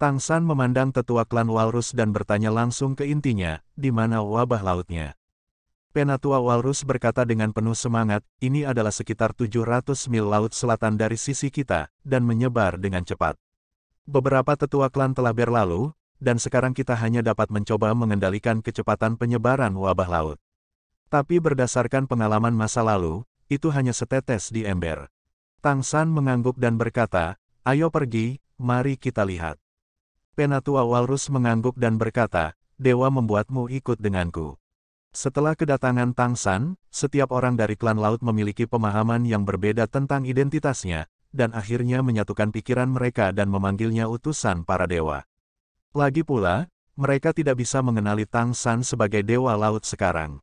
Tang San memandang tetua klan Walrus dan bertanya langsung ke intinya, di mana wabah lautnya. Penatua Walrus berkata dengan penuh semangat, ini adalah sekitar 700 mil laut selatan dari sisi kita, dan menyebar dengan cepat. Beberapa tetua klan telah berlalu, dan sekarang kita hanya dapat mencoba mengendalikan kecepatan penyebaran wabah laut. Tapi berdasarkan pengalaman masa lalu, itu hanya setetes di ember. Tang San mengangguk dan berkata, ayo pergi, mari kita lihat. Penatua Walrus mengangguk dan berkata, Dewa membuatmu ikut denganku. Setelah kedatangan Tang San, setiap orang dari klan laut memiliki pemahaman yang berbeda tentang identitasnya, dan akhirnya menyatukan pikiran mereka dan memanggilnya utusan para dewa. Lagi pula, mereka tidak bisa mengenali Tang San sebagai dewa laut sekarang.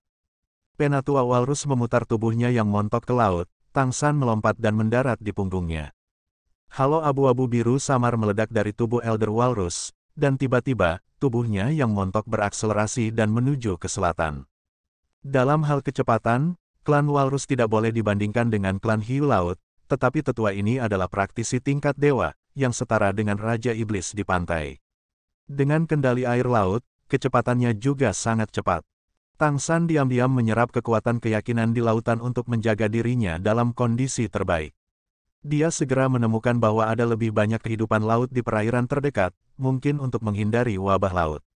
Penatua Walrus memutar tubuhnya yang montok ke laut, Tang San melompat dan mendarat di punggungnya. Halo abu-abu biru samar meledak dari tubuh Elder Walrus, dan tiba-tiba, tubuhnya yang montok berakselerasi dan menuju ke selatan. Dalam hal kecepatan, klan Walrus tidak boleh dibandingkan dengan klan Hiu Laut, tetapi tetua ini adalah praktisi tingkat dewa, yang setara dengan Raja Iblis di pantai. Dengan kendali air laut, kecepatannya juga sangat cepat. Tang San diam-diam menyerap kekuatan keyakinan di lautan untuk menjaga dirinya dalam kondisi terbaik. Dia segera menemukan bahwa ada lebih banyak kehidupan laut di perairan terdekat, mungkin untuk menghindari wabah laut.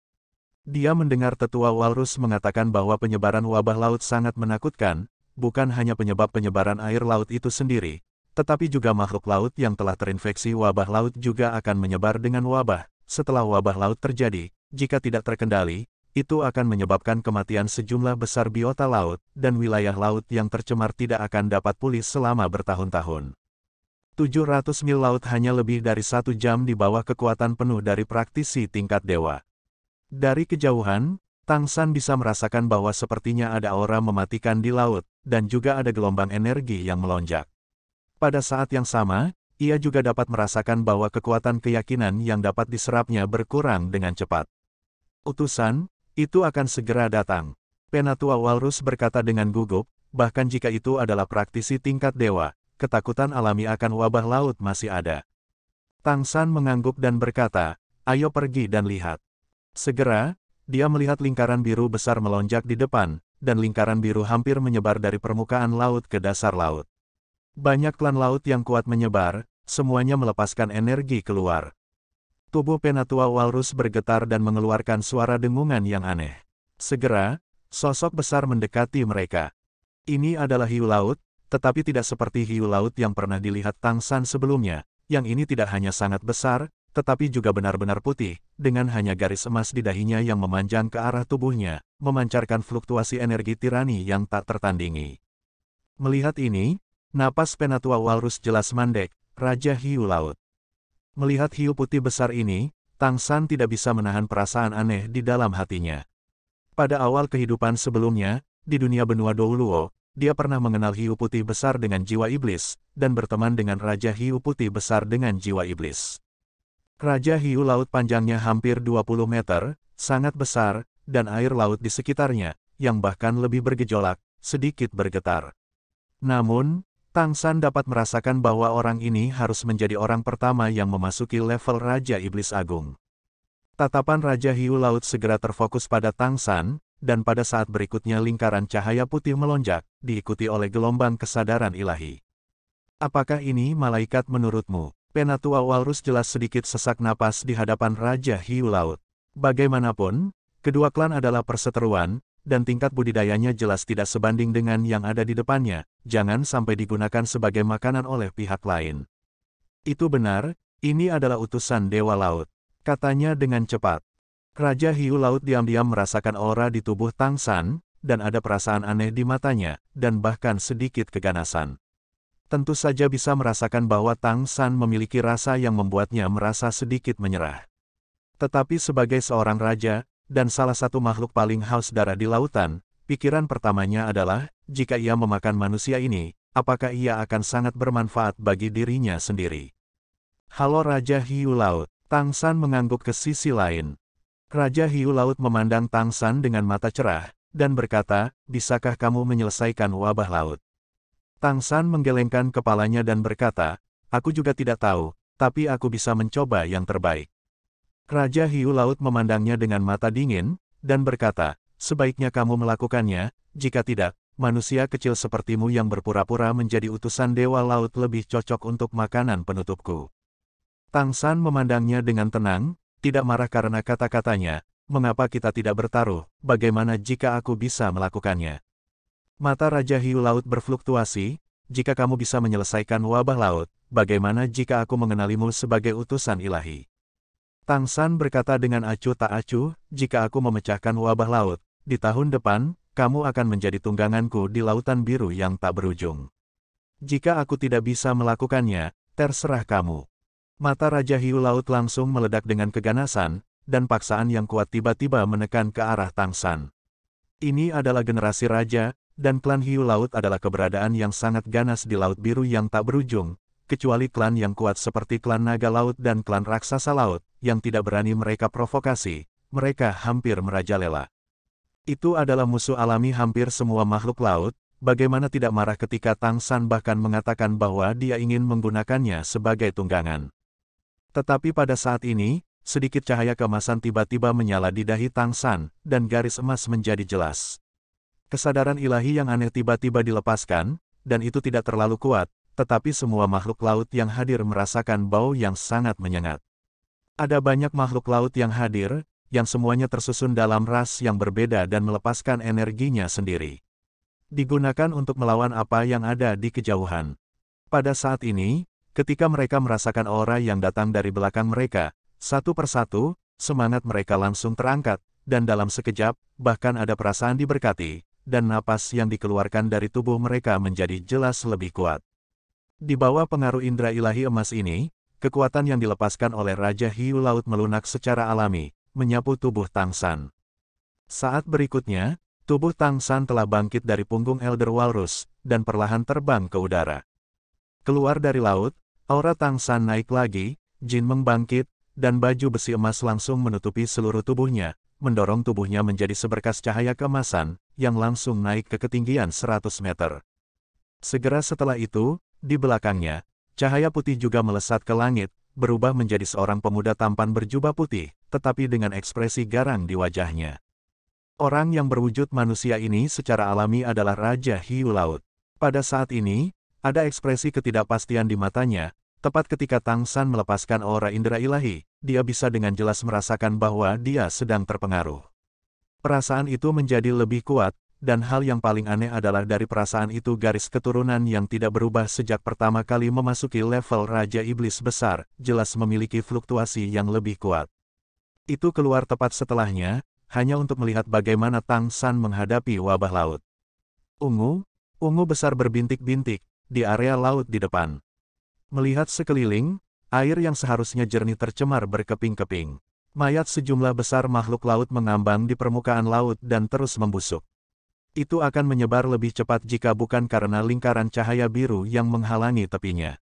Dia mendengar tetua walrus mengatakan bahwa penyebaran wabah laut sangat menakutkan, bukan hanya penyebab penyebaran air laut itu sendiri, tetapi juga makhluk laut yang telah terinfeksi wabah laut juga akan menyebar dengan wabah. Setelah wabah laut terjadi, jika tidak terkendali, itu akan menyebabkan kematian sejumlah besar biota laut, dan wilayah laut yang tercemar tidak akan dapat pulih selama bertahun-tahun. 700 mil laut hanya lebih dari satu jam di bawah kekuatan penuh dari praktisi tingkat dewa. Dari kejauhan, Tang San bisa merasakan bahwa sepertinya ada aura mematikan di laut, dan juga ada gelombang energi yang melonjak. Pada saat yang sama, ia juga dapat merasakan bahwa kekuatan keyakinan yang dapat diserapnya berkurang dengan cepat. Utusan, itu akan segera datang. Penatua Walrus berkata dengan gugup, bahkan jika itu adalah praktisi tingkat dewa, ketakutan alami akan wabah laut masih ada. Tang San mengangguk dan berkata, ayo pergi dan lihat. Segera, dia melihat lingkaran biru besar melonjak di depan, dan lingkaran biru hampir menyebar dari permukaan laut ke dasar laut. Banyak klan laut yang kuat menyebar, semuanya melepaskan energi keluar. Tubuh penatua walrus bergetar dan mengeluarkan suara dengungan yang aneh. Segera, sosok besar mendekati mereka. Ini adalah hiu laut, tetapi tidak seperti hiu laut yang pernah dilihat Tang San sebelumnya, yang ini tidak hanya sangat besar, tetapi juga benar-benar putih, dengan hanya garis emas di dahinya yang memanjang ke arah tubuhnya, memancarkan fluktuasi energi tirani yang tak tertandingi. Melihat ini, napas penatua walrus jelas mandek, Raja Hiu Laut. Melihat hiu putih besar ini, Tang San tidak bisa menahan perasaan aneh di dalam hatinya. Pada awal kehidupan sebelumnya, di dunia benua Douluo, dia pernah mengenal hiu putih besar dengan jiwa iblis, dan berteman dengan Raja Hiu Putih Besar dengan jiwa iblis. Raja hiu laut panjangnya hampir 20 meter, sangat besar, dan air laut di sekitarnya, yang bahkan lebih bergejolak, sedikit bergetar. Namun, Tang San dapat merasakan bahwa orang ini harus menjadi orang pertama yang memasuki level Raja Iblis Agung. Tatapan Raja Hiu Laut segera terfokus pada Tang San, dan pada saat berikutnya lingkaran cahaya putih melonjak, diikuti oleh gelombang kesadaran ilahi. Apakah ini malaikat menurutmu? Penatua Walrus jelas sedikit sesak napas di hadapan Raja Hiu Laut. Bagaimanapun, kedua klan adalah perseteruan, dan tingkat budidayanya jelas tidak sebanding dengan yang ada di depannya, jangan sampai digunakan sebagai makanan oleh pihak lain. Itu benar, ini adalah utusan Dewa Laut, katanya dengan cepat. Raja Hiu Laut diam-diam merasakan aura di tubuh Tang San, dan ada perasaan aneh di matanya, dan bahkan sedikit keganasan tentu saja bisa merasakan bahwa Tang San memiliki rasa yang membuatnya merasa sedikit menyerah. Tetapi sebagai seorang raja, dan salah satu makhluk paling haus darah di lautan, pikiran pertamanya adalah, jika ia memakan manusia ini, apakah ia akan sangat bermanfaat bagi dirinya sendiri. Halo Raja Hiu Laut, Tang San mengangguk ke sisi lain. Raja Hiu Laut memandang Tang San dengan mata cerah, dan berkata, bisakah kamu menyelesaikan wabah laut? Tang San menggelengkan kepalanya dan berkata, aku juga tidak tahu, tapi aku bisa mencoba yang terbaik. Raja Hiu Laut memandangnya dengan mata dingin, dan berkata, sebaiknya kamu melakukannya, jika tidak, manusia kecil sepertimu yang berpura-pura menjadi utusan Dewa Laut lebih cocok untuk makanan penutupku. Tang San memandangnya dengan tenang, tidak marah karena kata-katanya, mengapa kita tidak bertaruh, bagaimana jika aku bisa melakukannya. Mata Raja Hiu Laut berfluktuasi, jika kamu bisa menyelesaikan wabah laut, bagaimana jika aku mengenalimu sebagai utusan ilahi? Tang San berkata dengan acuh tak acuh, jika aku memecahkan wabah laut, di tahun depan, kamu akan menjadi tungganganku di lautan biru yang tak berujung. Jika aku tidak bisa melakukannya, terserah kamu. Mata Raja Hiu Laut langsung meledak dengan keganasan, dan paksaan yang kuat tiba-tiba menekan ke arah Tang San. Ini adalah generasi raja, dan klan hiu laut adalah keberadaan yang sangat ganas di Laut Biru yang tak berujung, kecuali klan yang kuat seperti klan naga laut dan klan raksasa laut, yang tidak berani mereka provokasi, mereka hampir merajalela. Itu adalah musuh alami hampir semua makhluk laut, bagaimana tidak marah ketika Tang San bahkan mengatakan bahwa dia ingin menggunakannya sebagai tunggangan. Tetapi pada saat ini, sedikit cahaya kemasan tiba-tiba menyala di dahi Tang San, dan garis emas menjadi jelas. Kesadaran ilahi yang aneh tiba-tiba dilepaskan, dan itu tidak terlalu kuat, tetapi semua makhluk laut yang hadir merasakan bau yang sangat menyengat. Ada banyak makhluk laut yang hadir, yang semuanya tersusun dalam ras yang berbeda dan melepaskan energinya sendiri. Digunakan untuk melawan apa yang ada di kejauhan. Pada saat ini, ketika mereka merasakan aura yang datang dari belakang mereka, satu persatu, semangat mereka langsung terangkat, dan dalam sekejap, bahkan ada perasaan diberkati, dan napas yang dikeluarkan dari tubuh mereka menjadi jelas lebih kuat. Di bawah pengaruh indera ilahi emas ini, kekuatan yang dilepaskan oleh Raja Hiu Laut melunak secara alami, menyapu tubuh Tang San. Saat berikutnya, tubuh Tang San telah bangkit dari punggung Elder Walrus, dan perlahan terbang ke udara. Keluar dari laut, aura Tang San naik lagi, Jin membangkit, dan baju besi emas langsung menutupi seluruh tubuhnya, mendorong tubuhnya menjadi seberkas cahaya kemasan, yang langsung naik ke ketinggian 100 meter. Segera setelah itu, di belakangnya, cahaya putih juga melesat ke langit, berubah menjadi seorang pemuda tampan berjubah putih, tetapi dengan ekspresi garang di wajahnya. Orang yang berwujud manusia ini secara alami adalah Raja Hiu Laut. Pada saat ini, ada ekspresi ketidakpastian di matanya, tepat ketika Tang San melepaskan aura indera ilahi, dia bisa dengan jelas merasakan bahwa dia sedang terpengaruh. Perasaan itu menjadi lebih kuat, dan hal yang paling aneh adalah dari perasaan itu garis keturunan yang tidak berubah sejak pertama kali memasuki level Raja Iblis Besar, jelas memiliki fluktuasi yang lebih kuat. Itu keluar tepat setelahnya, hanya untuk melihat bagaimana Tang San menghadapi wabah laut. Ungu, ungu besar berbintik-bintik, di area laut di depan. Melihat sekeliling, Air yang seharusnya jernih tercemar berkeping-keping. Mayat sejumlah besar makhluk laut mengambang di permukaan laut dan terus membusuk. Itu akan menyebar lebih cepat jika bukan karena lingkaran cahaya biru yang menghalangi tepinya.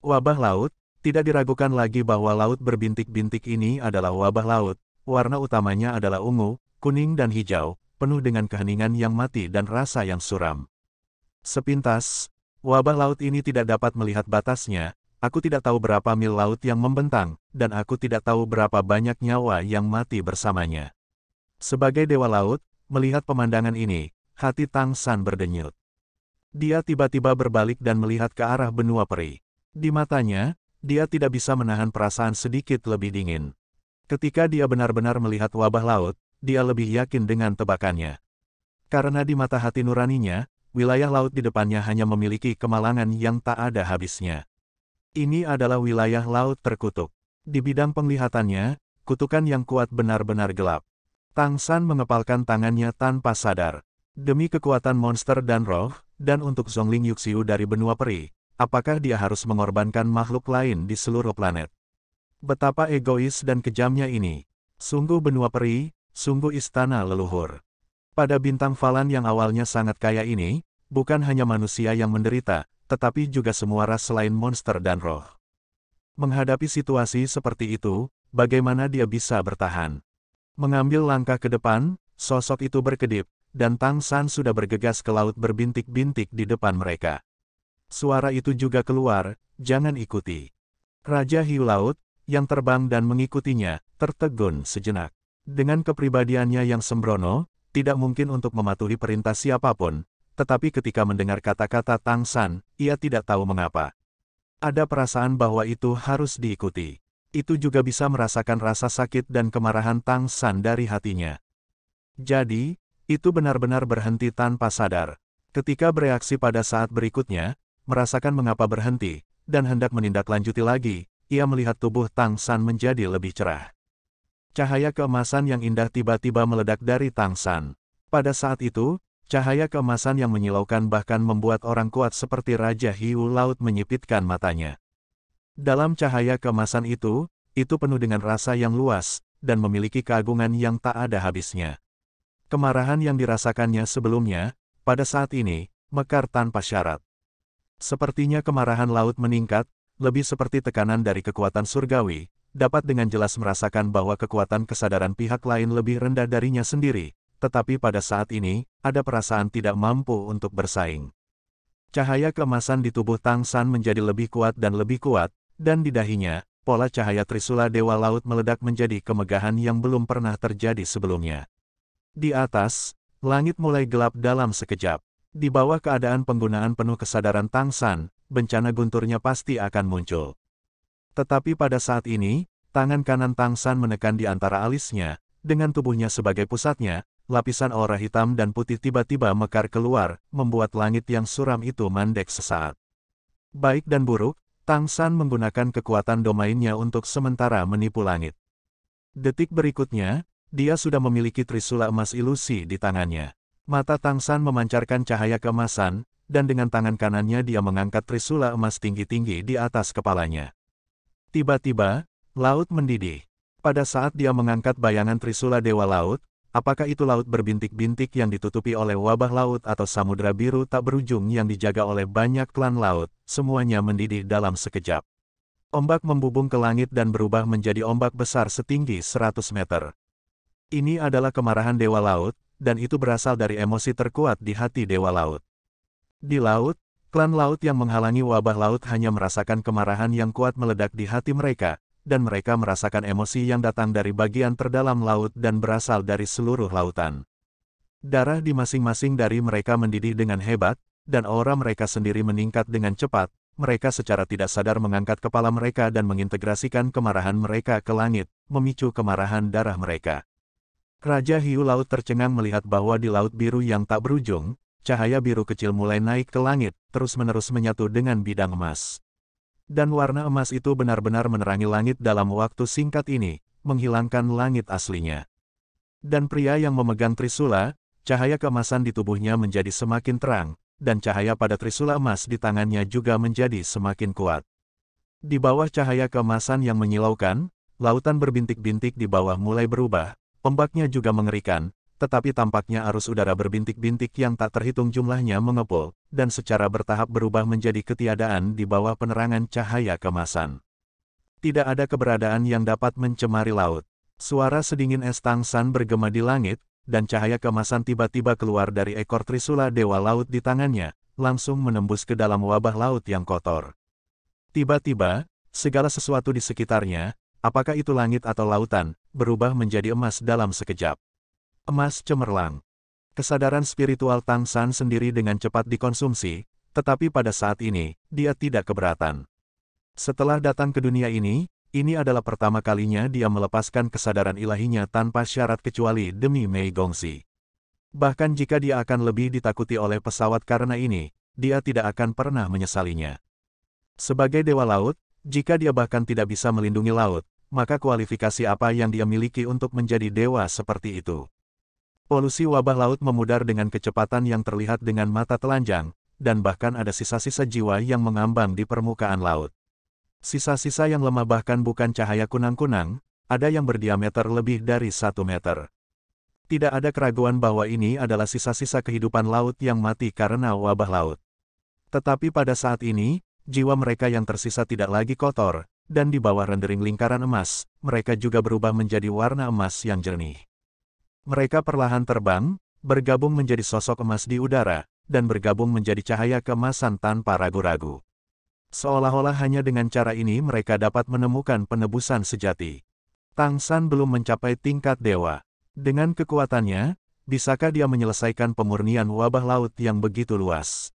Wabah laut, tidak diragukan lagi bahwa laut berbintik-bintik ini adalah wabah laut, warna utamanya adalah ungu, kuning dan hijau, penuh dengan keheningan yang mati dan rasa yang suram. Sepintas, wabah laut ini tidak dapat melihat batasnya, Aku tidak tahu berapa mil laut yang membentang, dan aku tidak tahu berapa banyak nyawa yang mati bersamanya. Sebagai dewa laut, melihat pemandangan ini, hati Tang San berdenyut. Dia tiba-tiba berbalik dan melihat ke arah benua peri. Di matanya, dia tidak bisa menahan perasaan sedikit lebih dingin. Ketika dia benar-benar melihat wabah laut, dia lebih yakin dengan tebakannya. Karena di mata hati nuraninya, wilayah laut di depannya hanya memiliki kemalangan yang tak ada habisnya. Ini adalah wilayah laut terkutuk. Di bidang penglihatannya, kutukan yang kuat benar-benar gelap. Tang San mengepalkan tangannya tanpa sadar. Demi kekuatan monster dan roh, dan untuk Zhongling Yuxiu dari benua peri, apakah dia harus mengorbankan makhluk lain di seluruh planet? Betapa egois dan kejamnya ini. Sungguh benua peri, sungguh istana leluhur. Pada bintang Falan yang awalnya sangat kaya ini, bukan hanya manusia yang menderita, tetapi juga semua ras selain monster dan roh. Menghadapi situasi seperti itu, bagaimana dia bisa bertahan? Mengambil langkah ke depan, sosok itu berkedip, dan Tang San sudah bergegas ke laut berbintik-bintik di depan mereka. Suara itu juga keluar, jangan ikuti. Raja Hiu Laut, yang terbang dan mengikutinya, tertegun sejenak. Dengan kepribadiannya yang sembrono, tidak mungkin untuk mematuhi perintah siapapun, tetapi ketika mendengar kata-kata Tang San, ia tidak tahu mengapa. Ada perasaan bahwa itu harus diikuti. Itu juga bisa merasakan rasa sakit dan kemarahan Tang San dari hatinya. Jadi, itu benar-benar berhenti tanpa sadar. Ketika bereaksi pada saat berikutnya, merasakan mengapa berhenti, dan hendak menindaklanjuti lagi, ia melihat tubuh Tang San menjadi lebih cerah. Cahaya keemasan yang indah tiba-tiba meledak dari Tang San. Pada saat itu, Cahaya kemasan yang menyilaukan bahkan membuat orang kuat seperti Raja Hiu Laut menyipitkan matanya. Dalam cahaya kemasan itu, itu penuh dengan rasa yang luas, dan memiliki keagungan yang tak ada habisnya. Kemarahan yang dirasakannya sebelumnya, pada saat ini, mekar tanpa syarat. Sepertinya kemarahan laut meningkat, lebih seperti tekanan dari kekuatan surgawi, dapat dengan jelas merasakan bahwa kekuatan kesadaran pihak lain lebih rendah darinya sendiri, tetapi pada saat ini, ada perasaan tidak mampu untuk bersaing. Cahaya kemasan di tubuh Tang San menjadi lebih kuat dan lebih kuat, dan di dahinya, pola cahaya Trisula Dewa Laut meledak menjadi kemegahan yang belum pernah terjadi sebelumnya. Di atas, langit mulai gelap dalam sekejap. Di bawah keadaan penggunaan penuh kesadaran Tang San, bencana gunturnya pasti akan muncul. Tetapi pada saat ini, tangan kanan Tang San menekan di antara alisnya, dengan tubuhnya sebagai pusatnya, lapisan aura hitam dan putih tiba-tiba mekar keluar, membuat langit yang suram itu mandek sesaat. Baik dan buruk, Tang San menggunakan kekuatan domainnya untuk sementara menipu langit. Detik berikutnya, dia sudah memiliki trisula emas ilusi di tangannya. Mata Tang San memancarkan cahaya keemasan, dan dengan tangan kanannya dia mengangkat trisula emas tinggi-tinggi di atas kepalanya. Tiba-tiba, laut mendidih. Pada saat dia mengangkat bayangan trisula Dewa Laut, Apakah itu laut berbintik-bintik yang ditutupi oleh wabah laut atau samudera biru tak berujung yang dijaga oleh banyak klan laut, semuanya mendidih dalam sekejap. Ombak membubung ke langit dan berubah menjadi ombak besar setinggi 100 meter. Ini adalah kemarahan Dewa Laut, dan itu berasal dari emosi terkuat di hati Dewa Laut. Di laut, klan laut yang menghalangi wabah laut hanya merasakan kemarahan yang kuat meledak di hati mereka, dan mereka merasakan emosi yang datang dari bagian terdalam laut dan berasal dari seluruh lautan. Darah di masing-masing dari mereka mendidih dengan hebat, dan aura mereka sendiri meningkat dengan cepat, mereka secara tidak sadar mengangkat kepala mereka dan mengintegrasikan kemarahan mereka ke langit, memicu kemarahan darah mereka. Raja Hiu Laut tercengang melihat bahwa di Laut Biru yang tak berujung, cahaya biru kecil mulai naik ke langit, terus-menerus menyatu dengan bidang emas. Dan warna emas itu benar-benar menerangi langit dalam waktu singkat ini, menghilangkan langit aslinya. Dan pria yang memegang Trisula, cahaya keemasan di tubuhnya menjadi semakin terang, dan cahaya pada Trisula emas di tangannya juga menjadi semakin kuat. Di bawah cahaya keemasan yang menyilaukan, lautan berbintik-bintik di bawah mulai berubah, ombaknya juga mengerikan, tetapi tampaknya arus udara berbintik-bintik yang tak terhitung jumlahnya mengepul, dan secara bertahap berubah menjadi ketiadaan di bawah penerangan cahaya kemasan. Tidak ada keberadaan yang dapat mencemari laut. Suara sedingin es tangsan bergema di langit, dan cahaya kemasan tiba-tiba keluar dari ekor trisula dewa laut di tangannya, langsung menembus ke dalam wabah laut yang kotor. Tiba-tiba, segala sesuatu di sekitarnya, apakah itu langit atau lautan, berubah menjadi emas dalam sekejap emas cemerlang. Kesadaran spiritual Tang San sendiri dengan cepat dikonsumsi, tetapi pada saat ini, dia tidak keberatan. Setelah datang ke dunia ini, ini adalah pertama kalinya dia melepaskan kesadaran ilahinya tanpa syarat kecuali demi Mei Gongsi. Bahkan jika dia akan lebih ditakuti oleh pesawat karena ini, dia tidak akan pernah menyesalinya. Sebagai dewa laut, jika dia bahkan tidak bisa melindungi laut, maka kualifikasi apa yang dia miliki untuk menjadi dewa seperti itu? Polusi wabah laut memudar dengan kecepatan yang terlihat dengan mata telanjang, dan bahkan ada sisa-sisa jiwa yang mengambang di permukaan laut. Sisa-sisa yang lemah bahkan bukan cahaya kunang-kunang, ada yang berdiameter lebih dari satu meter. Tidak ada keraguan bahwa ini adalah sisa-sisa kehidupan laut yang mati karena wabah laut. Tetapi pada saat ini, jiwa mereka yang tersisa tidak lagi kotor, dan di bawah rendering lingkaran emas, mereka juga berubah menjadi warna emas yang jernih. Mereka perlahan terbang, bergabung menjadi sosok emas di udara, dan bergabung menjadi cahaya kemasan tanpa ragu-ragu. Seolah-olah hanya dengan cara ini mereka dapat menemukan penebusan sejati. Tang San belum mencapai tingkat dewa. Dengan kekuatannya, bisakah dia menyelesaikan pemurnian wabah laut yang begitu luas?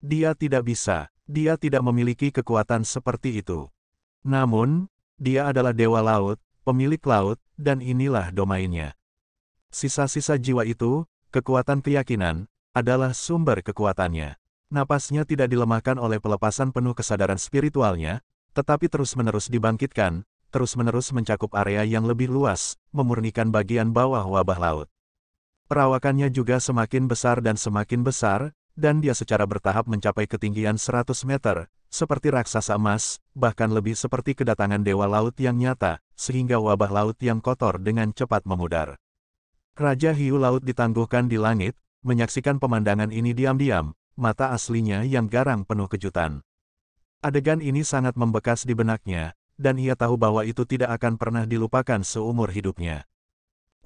Dia tidak bisa, dia tidak memiliki kekuatan seperti itu. Namun, dia adalah dewa laut, pemilik laut, dan inilah domainnya. Sisa-sisa jiwa itu, kekuatan keyakinan, adalah sumber kekuatannya. Napasnya tidak dilemahkan oleh pelepasan penuh kesadaran spiritualnya, tetapi terus-menerus dibangkitkan, terus-menerus mencakup area yang lebih luas, memurnikan bagian bawah wabah laut. Perawakannya juga semakin besar dan semakin besar, dan dia secara bertahap mencapai ketinggian 100 meter, seperti raksasa emas, bahkan lebih seperti kedatangan dewa laut yang nyata, sehingga wabah laut yang kotor dengan cepat memudar. Raja hiu laut ditangguhkan di langit, menyaksikan pemandangan ini diam-diam, mata aslinya yang garang penuh kejutan. Adegan ini sangat membekas di benaknya, dan ia tahu bahwa itu tidak akan pernah dilupakan seumur hidupnya.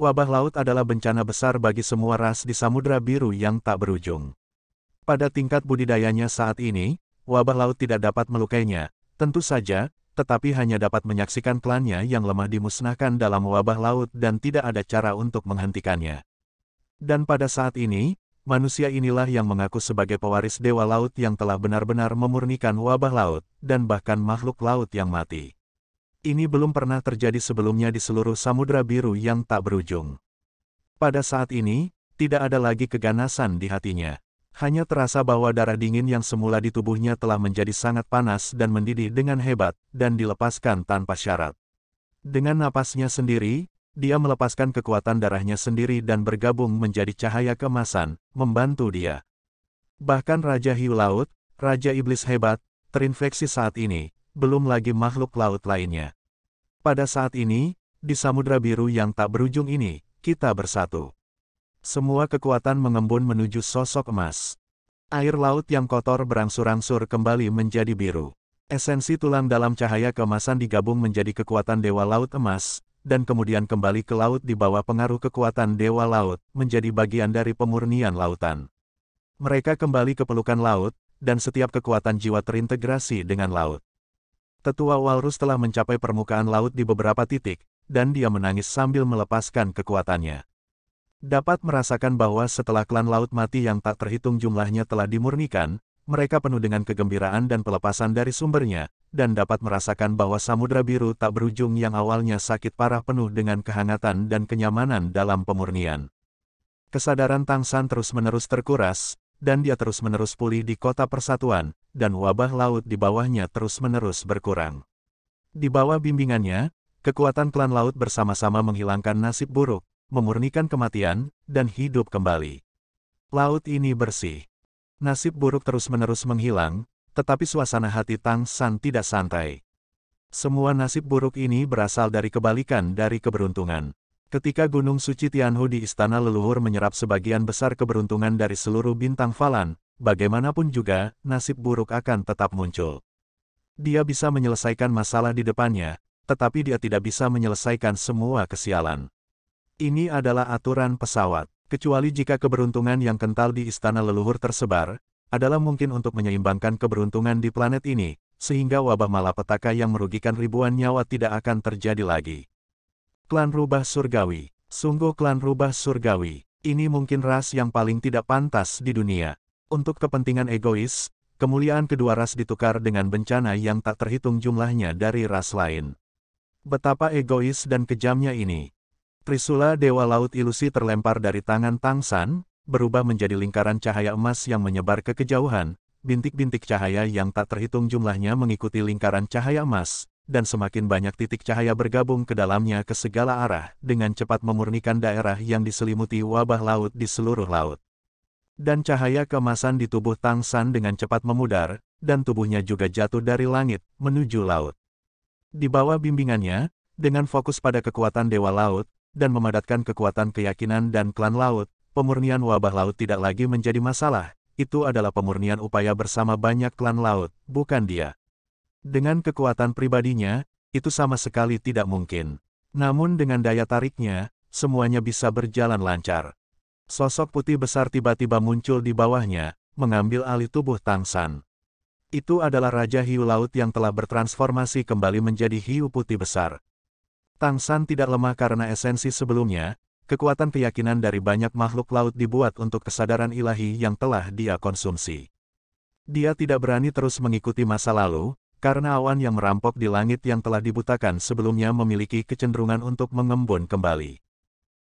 Wabah laut adalah bencana besar bagi semua ras di Samudra Biru yang tak berujung. Pada tingkat budidayanya saat ini, wabah laut tidak dapat melukainya, Tentu saja, tetapi hanya dapat menyaksikan klannya yang lemah dimusnahkan dalam wabah laut dan tidak ada cara untuk menghentikannya. Dan pada saat ini, manusia inilah yang mengaku sebagai pewaris dewa laut yang telah benar-benar memurnikan wabah laut, dan bahkan makhluk laut yang mati. Ini belum pernah terjadi sebelumnya di seluruh samudera biru yang tak berujung. Pada saat ini, tidak ada lagi keganasan di hatinya. Hanya terasa bahwa darah dingin yang semula di tubuhnya telah menjadi sangat panas dan mendidih dengan hebat, dan dilepaskan tanpa syarat. Dengan napasnya sendiri, dia melepaskan kekuatan darahnya sendiri dan bergabung menjadi cahaya kemasan, membantu dia. Bahkan Raja Hiu Laut, Raja Iblis Hebat, terinfeksi saat ini, belum lagi makhluk laut lainnya. Pada saat ini, di Samudra Biru yang tak berujung ini, kita bersatu. Semua kekuatan mengembun menuju sosok emas. Air laut yang kotor berangsur-angsur kembali menjadi biru. Esensi tulang dalam cahaya kemasan digabung menjadi kekuatan Dewa Laut Emas, dan kemudian kembali ke laut di bawah pengaruh kekuatan Dewa Laut, menjadi bagian dari pemurnian lautan. Mereka kembali ke pelukan laut, dan setiap kekuatan jiwa terintegrasi dengan laut. Tetua Walrus telah mencapai permukaan laut di beberapa titik, dan dia menangis sambil melepaskan kekuatannya dapat merasakan bahwa setelah klan laut mati yang tak terhitung jumlahnya telah dimurnikan, mereka penuh dengan kegembiraan dan pelepasan dari sumbernya, dan dapat merasakan bahwa samudra biru tak berujung yang awalnya sakit parah penuh dengan kehangatan dan kenyamanan dalam pemurnian. Kesadaran Tang San terus-menerus terkuras, dan dia terus-menerus pulih di kota persatuan, dan wabah laut di bawahnya terus-menerus berkurang. Di bawah bimbingannya, kekuatan klan laut bersama-sama menghilangkan nasib buruk, memurnikan kematian, dan hidup kembali. Laut ini bersih. Nasib buruk terus-menerus menghilang, tetapi suasana hati Tang San tidak santai. Semua nasib buruk ini berasal dari kebalikan dari keberuntungan. Ketika Gunung Suci Tianhu di Istana Leluhur menyerap sebagian besar keberuntungan dari seluruh bintang Falan, bagaimanapun juga, nasib buruk akan tetap muncul. Dia bisa menyelesaikan masalah di depannya, tetapi dia tidak bisa menyelesaikan semua kesialan. Ini adalah aturan pesawat. Kecuali jika keberuntungan yang kental di istana leluhur tersebar, adalah mungkin untuk menyeimbangkan keberuntungan di planet ini, sehingga wabah malapetaka yang merugikan ribuan nyawa tidak akan terjadi lagi. Klan Rubah Surgawi Sungguh klan Rubah Surgawi, ini mungkin ras yang paling tidak pantas di dunia. Untuk kepentingan egois, kemuliaan kedua ras ditukar dengan bencana yang tak terhitung jumlahnya dari ras lain. Betapa egois dan kejamnya ini. Trisula Dewa Laut Ilusi terlempar dari tangan Tang San, berubah menjadi lingkaran cahaya emas yang menyebar ke kejauhan, bintik-bintik cahaya yang tak terhitung jumlahnya mengikuti lingkaran cahaya emas, dan semakin banyak titik cahaya bergabung ke dalamnya ke segala arah, dengan cepat memurnikan daerah yang diselimuti wabah laut di seluruh laut. Dan cahaya kemasan di tubuh Tang San dengan cepat memudar, dan tubuhnya juga jatuh dari langit, menuju laut. Di bawah bimbingannya, dengan fokus pada kekuatan Dewa Laut, dan memadatkan kekuatan keyakinan dan klan laut, pemurnian wabah laut tidak lagi menjadi masalah, itu adalah pemurnian upaya bersama banyak klan laut, bukan dia. Dengan kekuatan pribadinya, itu sama sekali tidak mungkin. Namun dengan daya tariknya, semuanya bisa berjalan lancar. Sosok putih besar tiba-tiba muncul di bawahnya, mengambil alih tubuh Tang San. Itu adalah Raja Hiu Laut yang telah bertransformasi kembali menjadi hiu putih besar. Tang San tidak lemah karena esensi sebelumnya, kekuatan keyakinan dari banyak makhluk laut dibuat untuk kesadaran ilahi yang telah dia konsumsi. Dia tidak berani terus mengikuti masa lalu, karena awan yang merampok di langit yang telah dibutakan sebelumnya memiliki kecenderungan untuk mengembun kembali.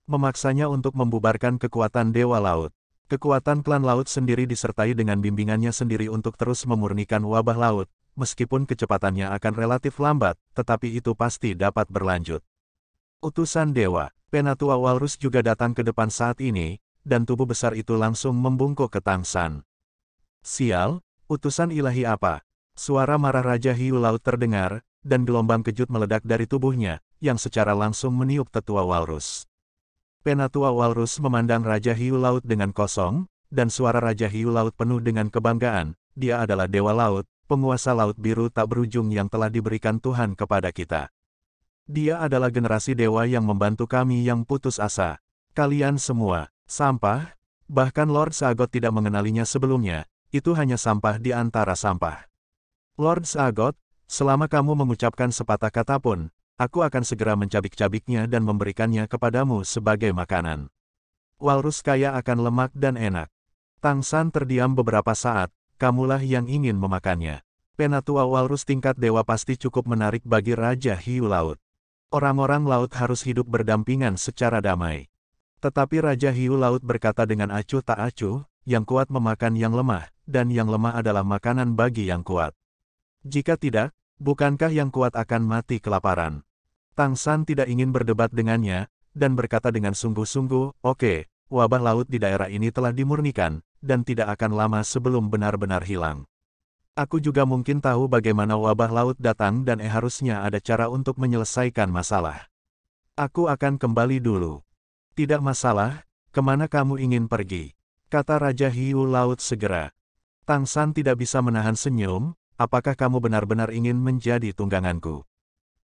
Memaksanya untuk membubarkan kekuatan Dewa Laut. Kekuatan klan laut sendiri disertai dengan bimbingannya sendiri untuk terus memurnikan wabah laut, meskipun kecepatannya akan relatif lambat, tetapi itu pasti dapat berlanjut. Utusan dewa, penatua walrus juga datang ke depan saat ini, dan tubuh besar itu langsung membungkuk ke San. Sial, utusan ilahi apa? Suara marah Raja Hiu Laut terdengar, dan gelombang kejut meledak dari tubuhnya, yang secara langsung meniup tetua walrus. Penatua walrus memandang Raja Hiu Laut dengan kosong, dan suara Raja Hiu Laut penuh dengan kebanggaan, dia adalah Dewa Laut, penguasa Laut Biru tak berujung yang telah diberikan Tuhan kepada kita. Dia adalah generasi dewa yang membantu kami yang putus asa. Kalian semua, sampah, bahkan Lord Sagot tidak mengenalinya sebelumnya, itu hanya sampah di antara sampah. Lord Sagot, selama kamu mengucapkan sepatah kata pun, aku akan segera mencabik-cabiknya dan memberikannya kepadamu sebagai makanan. Walrus kaya akan lemak dan enak. Tang San terdiam beberapa saat, kamulah yang ingin memakannya. Penatua walrus tingkat dewa pasti cukup menarik bagi Raja Hiu Laut. Orang-orang laut harus hidup berdampingan secara damai. Tetapi Raja Hiu Laut berkata dengan acuh tak acuh, yang kuat memakan yang lemah, dan yang lemah adalah makanan bagi yang kuat. Jika tidak, bukankah yang kuat akan mati kelaparan? Tang San tidak ingin berdebat dengannya, dan berkata dengan sungguh-sungguh, oke, okay, wabah laut di daerah ini telah dimurnikan, dan tidak akan lama sebelum benar-benar hilang. Aku juga mungkin tahu bagaimana wabah laut datang dan eh harusnya ada cara untuk menyelesaikan masalah. Aku akan kembali dulu. Tidak masalah, kemana kamu ingin pergi? Kata Raja Hiu Laut segera. Tang San tidak bisa menahan senyum, apakah kamu benar-benar ingin menjadi tungganganku?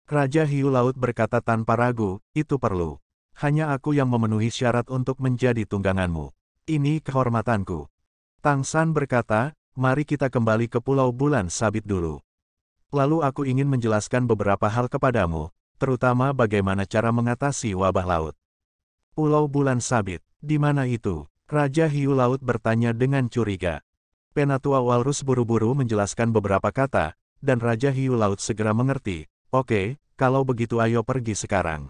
Raja Hiu Laut berkata tanpa ragu, itu perlu. Hanya aku yang memenuhi syarat untuk menjadi tungganganmu. Ini kehormatanku. Tang San berkata, mari kita kembali ke Pulau Bulan Sabit dulu. Lalu aku ingin menjelaskan beberapa hal kepadamu, terutama bagaimana cara mengatasi wabah laut. Pulau Bulan Sabit, di mana itu? Raja Hiu Laut bertanya dengan curiga. Penatua Walrus buru-buru menjelaskan beberapa kata, dan Raja Hiu Laut segera mengerti, oke, okay, kalau begitu ayo pergi sekarang.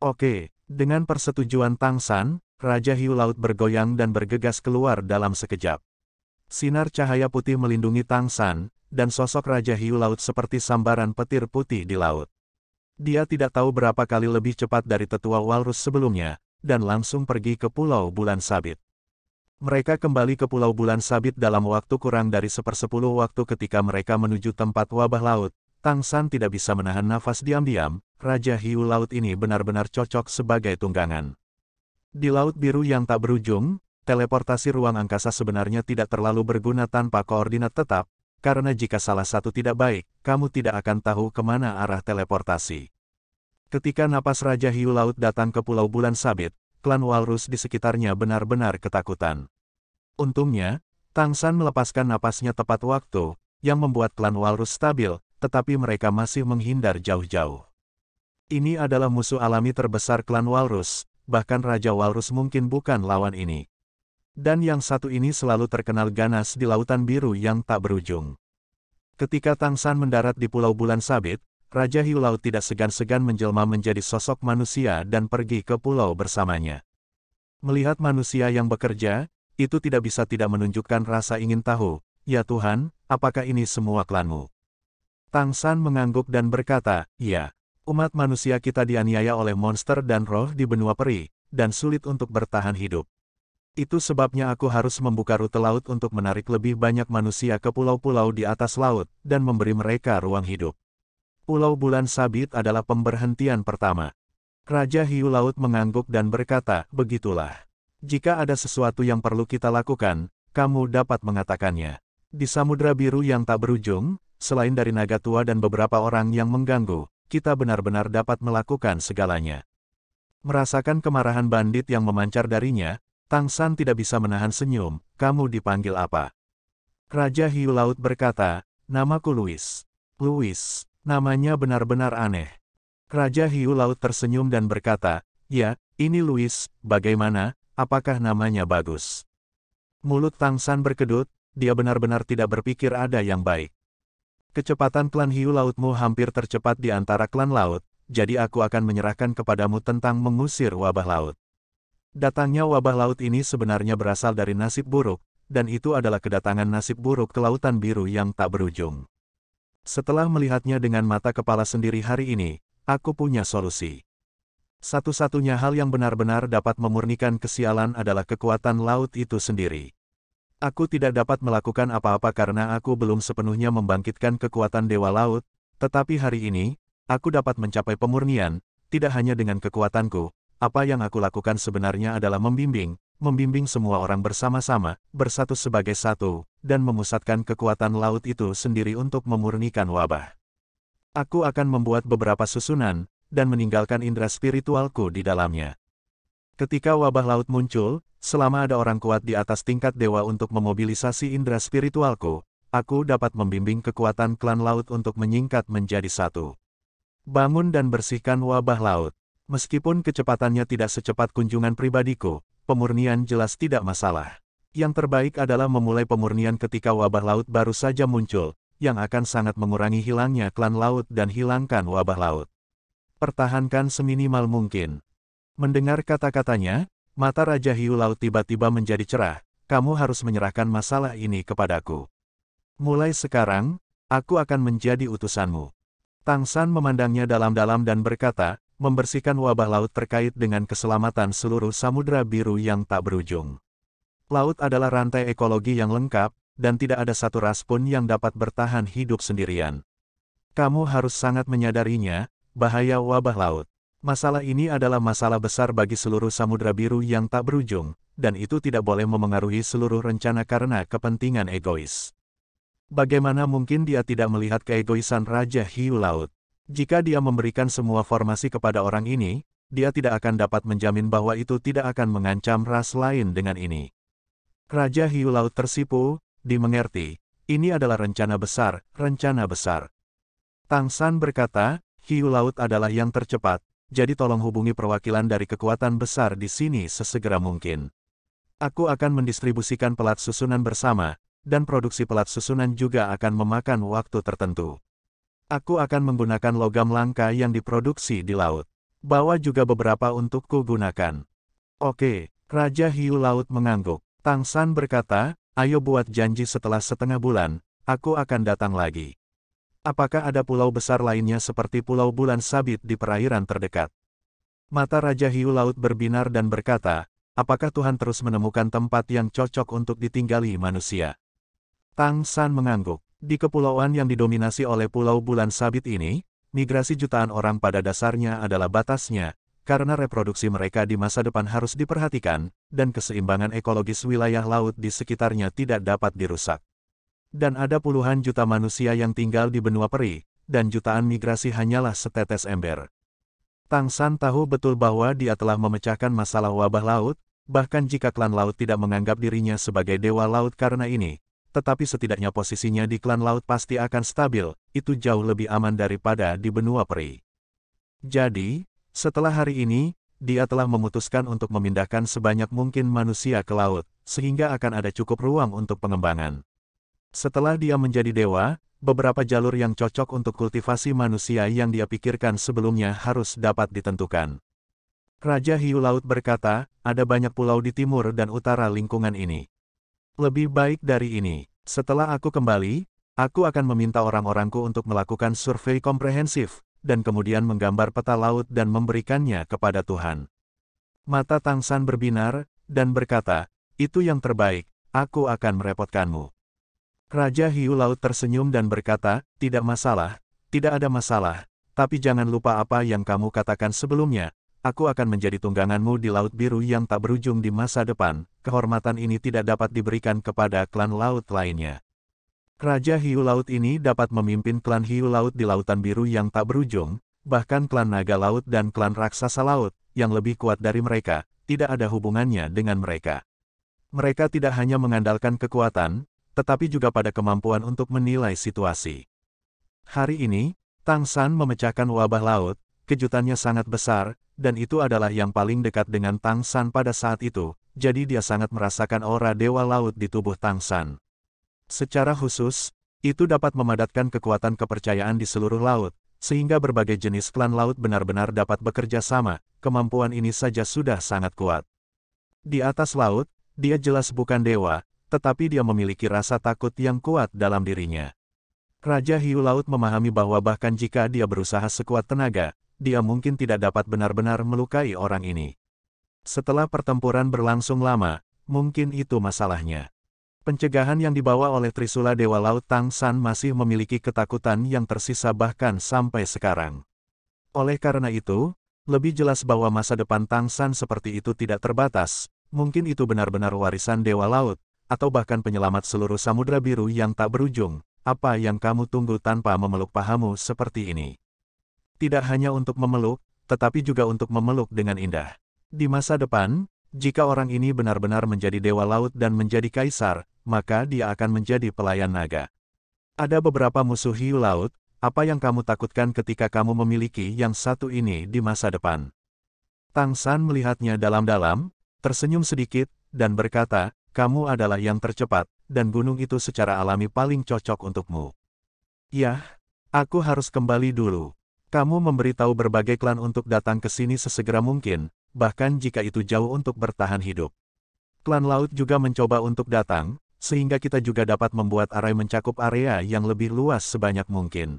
Oke, okay, dengan persetujuan Tang San, Raja Hiu Laut bergoyang dan bergegas keluar dalam sekejap. Sinar cahaya putih melindungi Tang San, dan sosok Raja Hiu Laut seperti sambaran petir putih di laut. Dia tidak tahu berapa kali lebih cepat dari tetua walrus sebelumnya, dan langsung pergi ke Pulau Bulan Sabit. Mereka kembali ke Pulau Bulan Sabit dalam waktu kurang dari sepersepuluh waktu ketika mereka menuju tempat wabah laut. Tang San tidak bisa menahan nafas diam-diam, Raja Hiu Laut ini benar-benar cocok sebagai tunggangan. Di Laut Biru yang tak berujung, teleportasi ruang angkasa sebenarnya tidak terlalu berguna tanpa koordinat tetap, karena jika salah satu tidak baik, kamu tidak akan tahu kemana arah teleportasi. Ketika napas Raja Hiu Laut datang ke Pulau Bulan Sabit, klan Walrus di sekitarnya benar-benar ketakutan. Untungnya, Tang San melepaskan napasnya tepat waktu, yang membuat klan Walrus stabil, tetapi mereka masih menghindar jauh-jauh. Ini adalah musuh alami terbesar klan Walrus, bahkan Raja Walrus mungkin bukan lawan ini. Dan yang satu ini selalu terkenal ganas di Lautan Biru yang tak berujung. Ketika Tang San mendarat di Pulau Bulan Sabit, Raja Hiu Laut tidak segan-segan menjelma menjadi sosok manusia dan pergi ke pulau bersamanya. Melihat manusia yang bekerja, itu tidak bisa tidak menunjukkan rasa ingin tahu, ya Tuhan, apakah ini semua klanmu? Tang San mengangguk dan berkata, ya, umat manusia kita dianiaya oleh monster dan roh di benua peri, dan sulit untuk bertahan hidup. Itu sebabnya aku harus membuka rute laut untuk menarik lebih banyak manusia ke pulau-pulau di atas laut, dan memberi mereka ruang hidup. Pulau Bulan Sabit adalah pemberhentian pertama. Raja Hiu Laut mengangguk dan berkata, Begitulah. Jika ada sesuatu yang perlu kita lakukan, kamu dapat mengatakannya. Di Samudra Biru yang tak berujung, selain dari naga tua dan beberapa orang yang mengganggu, kita benar-benar dapat melakukan segalanya. Merasakan kemarahan bandit yang memancar darinya, Tang San tidak bisa menahan senyum, kamu dipanggil apa? Raja Hiu Laut berkata, namaku Louis. Louis, namanya benar-benar aneh. Raja Hiu Laut tersenyum dan berkata, ya, ini Louis, bagaimana, apakah namanya bagus? Mulut Tang San berkedut, dia benar-benar tidak berpikir ada yang baik. Kecepatan klan hiu lautmu hampir tercepat di antara klan laut, jadi aku akan menyerahkan kepadamu tentang mengusir wabah laut. Datangnya wabah laut ini sebenarnya berasal dari nasib buruk, dan itu adalah kedatangan nasib buruk ke Lautan Biru yang tak berujung. Setelah melihatnya dengan mata kepala sendiri hari ini, aku punya solusi. Satu-satunya hal yang benar-benar dapat memurnikan kesialan adalah kekuatan laut itu sendiri. Aku tidak dapat melakukan apa-apa karena aku belum sepenuhnya membangkitkan kekuatan Dewa Laut, tetapi hari ini, aku dapat mencapai pemurnian, tidak hanya dengan kekuatanku, apa yang aku lakukan sebenarnya adalah membimbing, membimbing semua orang bersama-sama, bersatu sebagai satu, dan memusatkan kekuatan laut itu sendiri untuk memurnikan wabah. Aku akan membuat beberapa susunan, dan meninggalkan indera spiritualku di dalamnya. Ketika wabah laut muncul, selama ada orang kuat di atas tingkat dewa untuk memobilisasi indera spiritualku, aku dapat membimbing kekuatan klan laut untuk menyingkat menjadi satu. Bangun dan bersihkan wabah laut. Meskipun kecepatannya tidak secepat kunjungan pribadiku, pemurnian jelas tidak masalah. Yang terbaik adalah memulai pemurnian ketika wabah laut baru saja muncul, yang akan sangat mengurangi hilangnya klan laut dan hilangkan wabah laut. Pertahankan seminimal mungkin. Mendengar kata-katanya, mata Raja Hiu Laut tiba-tiba menjadi cerah, kamu harus menyerahkan masalah ini kepadaku. Mulai sekarang, aku akan menjadi utusanmu. Tang San memandangnya dalam-dalam dan berkata, membersihkan wabah laut terkait dengan keselamatan seluruh samudera biru yang tak berujung. Laut adalah rantai ekologi yang lengkap, dan tidak ada satu ras pun yang dapat bertahan hidup sendirian. Kamu harus sangat menyadarinya, bahaya wabah laut. Masalah ini adalah masalah besar bagi seluruh samudera biru yang tak berujung, dan itu tidak boleh memengaruhi seluruh rencana karena kepentingan egois. Bagaimana mungkin dia tidak melihat keegoisan Raja Hiu Laut? Jika dia memberikan semua formasi kepada orang ini, dia tidak akan dapat menjamin bahwa itu tidak akan mengancam ras lain dengan ini. Raja Hiu Laut tersipu, dimengerti. Ini adalah rencana besar, rencana besar. Tang San berkata, Hiu Laut adalah yang tercepat, jadi tolong hubungi perwakilan dari kekuatan besar di sini sesegera mungkin. Aku akan mendistribusikan pelat susunan bersama, dan produksi pelat susunan juga akan memakan waktu tertentu. Aku akan menggunakan logam langka yang diproduksi di laut. Bawa juga beberapa untukku gunakan. Oke, Raja Hiu Laut mengangguk. Tang San berkata, ayo buat janji setelah setengah bulan, aku akan datang lagi. Apakah ada pulau besar lainnya seperti Pulau Bulan Sabit di perairan terdekat? Mata Raja Hiu Laut berbinar dan berkata, apakah Tuhan terus menemukan tempat yang cocok untuk ditinggali manusia? Tang San mengangguk. Di kepulauan yang didominasi oleh Pulau Bulan Sabit ini, migrasi jutaan orang pada dasarnya adalah batasnya, karena reproduksi mereka di masa depan harus diperhatikan, dan keseimbangan ekologis wilayah laut di sekitarnya tidak dapat dirusak. Dan ada puluhan juta manusia yang tinggal di benua peri, dan jutaan migrasi hanyalah setetes ember. Tang San tahu betul bahwa dia telah memecahkan masalah wabah laut, bahkan jika klan laut tidak menganggap dirinya sebagai dewa laut karena ini, tetapi setidaknya posisinya di klan laut pasti akan stabil, itu jauh lebih aman daripada di benua peri. Jadi, setelah hari ini, dia telah memutuskan untuk memindahkan sebanyak mungkin manusia ke laut, sehingga akan ada cukup ruang untuk pengembangan. Setelah dia menjadi dewa, beberapa jalur yang cocok untuk kultivasi manusia yang dia pikirkan sebelumnya harus dapat ditentukan. Raja Hiu Laut berkata, ada banyak pulau di timur dan utara lingkungan ini. Lebih baik dari ini, setelah aku kembali, aku akan meminta orang-orangku untuk melakukan survei komprehensif, dan kemudian menggambar peta laut dan memberikannya kepada Tuhan. Mata Tang San berbinar, dan berkata, itu yang terbaik, aku akan merepotkanmu. Raja Hiu Laut tersenyum dan berkata, tidak masalah, tidak ada masalah, tapi jangan lupa apa yang kamu katakan sebelumnya, aku akan menjadi tungganganmu di Laut Biru yang tak berujung di masa depan, kehormatan ini tidak dapat diberikan kepada klan laut lainnya. Raja Hiu Laut ini dapat memimpin klan Hiu Laut di Lautan Biru yang tak berujung, bahkan klan Naga Laut dan klan Raksasa Laut, yang lebih kuat dari mereka, tidak ada hubungannya dengan mereka. Mereka tidak hanya mengandalkan kekuatan, tetapi juga pada kemampuan untuk menilai situasi. Hari ini, Tang San memecahkan wabah laut, kejutannya sangat besar, dan itu adalah yang paling dekat dengan Tang San pada saat itu, jadi dia sangat merasakan aura Dewa Laut di tubuh Tang San. Secara khusus, itu dapat memadatkan kekuatan kepercayaan di seluruh laut, sehingga berbagai jenis klan laut benar-benar dapat bekerja sama, kemampuan ini saja sudah sangat kuat. Di atas laut, dia jelas bukan dewa, tetapi dia memiliki rasa takut yang kuat dalam dirinya. Raja Hiu Laut memahami bahwa bahkan jika dia berusaha sekuat tenaga, dia mungkin tidak dapat benar-benar melukai orang ini. Setelah pertempuran berlangsung lama, mungkin itu masalahnya. Pencegahan yang dibawa oleh Trisula Dewa Laut Tang San masih memiliki ketakutan yang tersisa bahkan sampai sekarang. Oleh karena itu, lebih jelas bahwa masa depan Tang San seperti itu tidak terbatas, mungkin itu benar-benar warisan Dewa Laut, atau bahkan penyelamat seluruh samudera biru yang tak berujung, apa yang kamu tunggu tanpa memeluk pahamu seperti ini. Tidak hanya untuk memeluk, tetapi juga untuk memeluk dengan indah. Di masa depan, jika orang ini benar-benar menjadi dewa laut dan menjadi kaisar, maka dia akan menjadi pelayan naga. Ada beberapa musuh hiu laut, apa yang kamu takutkan ketika kamu memiliki yang satu ini di masa depan? Tang San melihatnya dalam-dalam, tersenyum sedikit, dan berkata, kamu adalah yang tercepat, dan gunung itu secara alami paling cocok untukmu. Yah, aku harus kembali dulu. Kamu memberitahu berbagai klan untuk datang ke sini sesegera mungkin, bahkan jika itu jauh untuk bertahan hidup. Klan laut juga mencoba untuk datang, sehingga kita juga dapat membuat arai mencakup area yang lebih luas sebanyak mungkin.